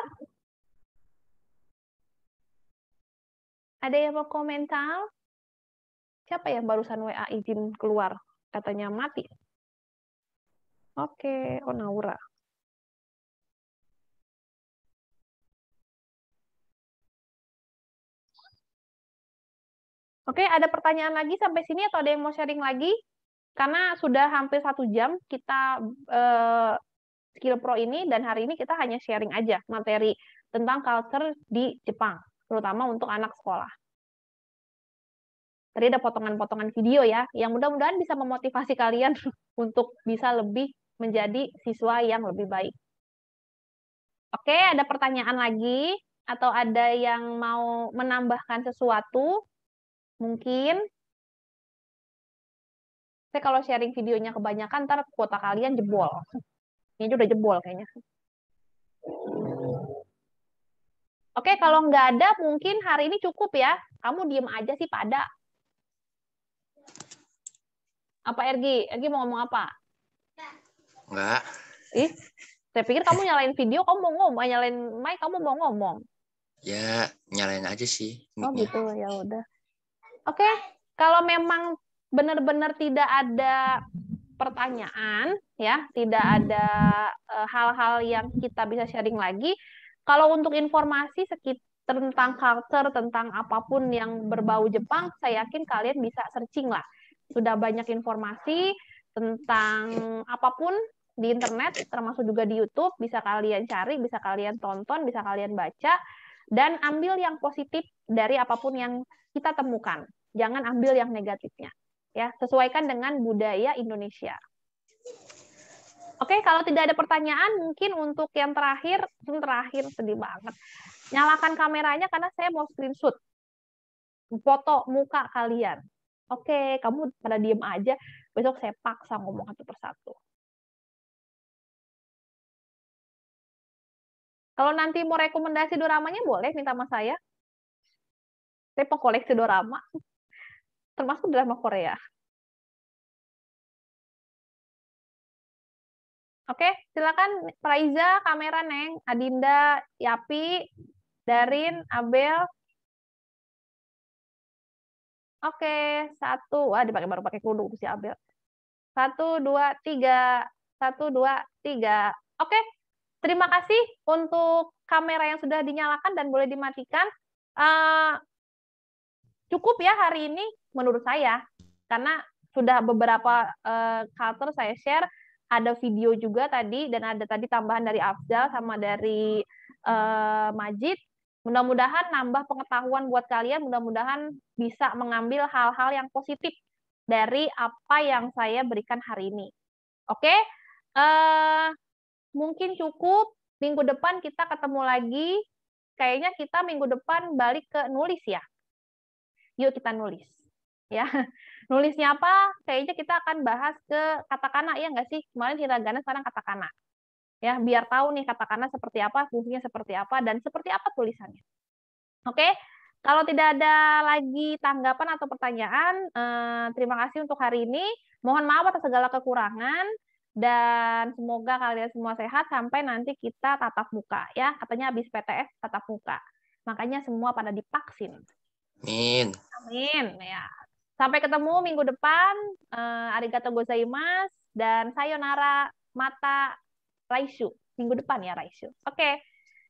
Ada yang mau komentar? Siapa yang barusan WA izin keluar? Katanya mati. Oke, oh Oke, ada pertanyaan lagi sampai sini atau ada yang mau sharing lagi? Karena sudah hampir satu jam kita eh, skill pro ini dan hari ini kita hanya sharing aja materi tentang culture di Jepang, terutama untuk anak sekolah. Tadi ada potongan-potongan video ya, yang mudah-mudahan bisa memotivasi kalian [LAUGHS] untuk bisa lebih menjadi siswa yang lebih baik. Oke, ada pertanyaan lagi atau ada yang mau menambahkan sesuatu mungkin saya kalau sharing videonya kebanyakan ntar kuota kalian jebol. Ini udah jebol kayaknya. Oke, kalau nggak ada mungkin hari ini cukup ya. Kamu diem aja sih pada. Apa Ergi? Ergi mau ngomong apa? Enggak. Ih, saya pikir kamu nyalain video, kamu mau ngomong, eh, nyalain mic, kamu mau ngomong. Ya, nyalain aja sih. Oh gitu, ya udah. Oke, okay? kalau memang benar-benar tidak ada pertanyaan, ya, tidak ada eh, hal-hal uh, yang kita bisa sharing lagi. Kalau untuk informasi sekitar tentang culture, tentang apapun yang berbau Jepang, saya yakin kalian bisa searching lah. Sudah banyak informasi tentang apapun di internet, termasuk juga di YouTube, bisa kalian cari, bisa kalian tonton, bisa kalian baca, dan ambil yang positif dari apapun yang kita temukan. Jangan ambil yang negatifnya. Ya, sesuaikan dengan budaya Indonesia. Oke, kalau tidak ada pertanyaan, mungkin untuk yang terakhir, hmm, terakhir sedih banget. Nyalakan kameranya karena saya mau screenshot foto muka kalian. Oke, kamu pada diem aja. Besok saya paksa ngomong satu persatu. Kalau nanti mau rekomendasi doramanya boleh minta sama saya saya pengkoleksi dorama termasuk drama Korea Oke, silakan Praiza, kamera Neng, Adinda, Yapi, Darin, Abel. Oke, satu. Wah, dipakai baru pakai kerudung si Abel. Satu, dua, tiga. Satu, dua, tiga. Oke, terima kasih untuk kamera yang sudah dinyalakan dan boleh dimatikan. Uh, cukup ya hari ini menurut saya karena sudah beberapa uh, culture saya share ada video juga tadi dan ada tadi tambahan dari Afdal sama dari uh, Majid mudah-mudahan nambah pengetahuan buat kalian mudah-mudahan bisa mengambil hal-hal yang positif dari apa yang saya berikan hari ini oke okay? uh, eh, mungkin cukup minggu depan kita ketemu lagi kayaknya kita minggu depan balik ke nulis ya yuk kita nulis. Ya, [LAUGHS] nulisnya apa? Kayaknya kita akan bahas ke katakana ya nggak sih? Kemarin hiragana sekarang katakana. Ya, biar tahu nih katakana seperti apa, fungsinya seperti apa dan seperti apa tulisannya. Oke? Kalau tidak ada lagi tanggapan atau pertanyaan, eh, terima kasih untuk hari ini. Mohon maaf atas segala kekurangan dan semoga kalian semua sehat sampai nanti kita tatap muka ya. Katanya habis PTS tatap muka. Makanya semua pada divaksin. Amin. Amin. Ya. Sampai ketemu minggu depan. Uh, arigato gozaimasu dan sayonara mata raisu. Minggu depan ya raisu. Oke. Okay.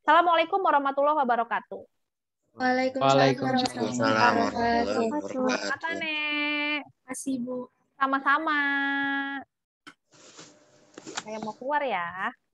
Assalamualaikum warahmatullahi wabarakatuh. Waalaikumsalam warahmatullahi wabarakatuh. Bu. Sama-sama. Saya mau keluar ya.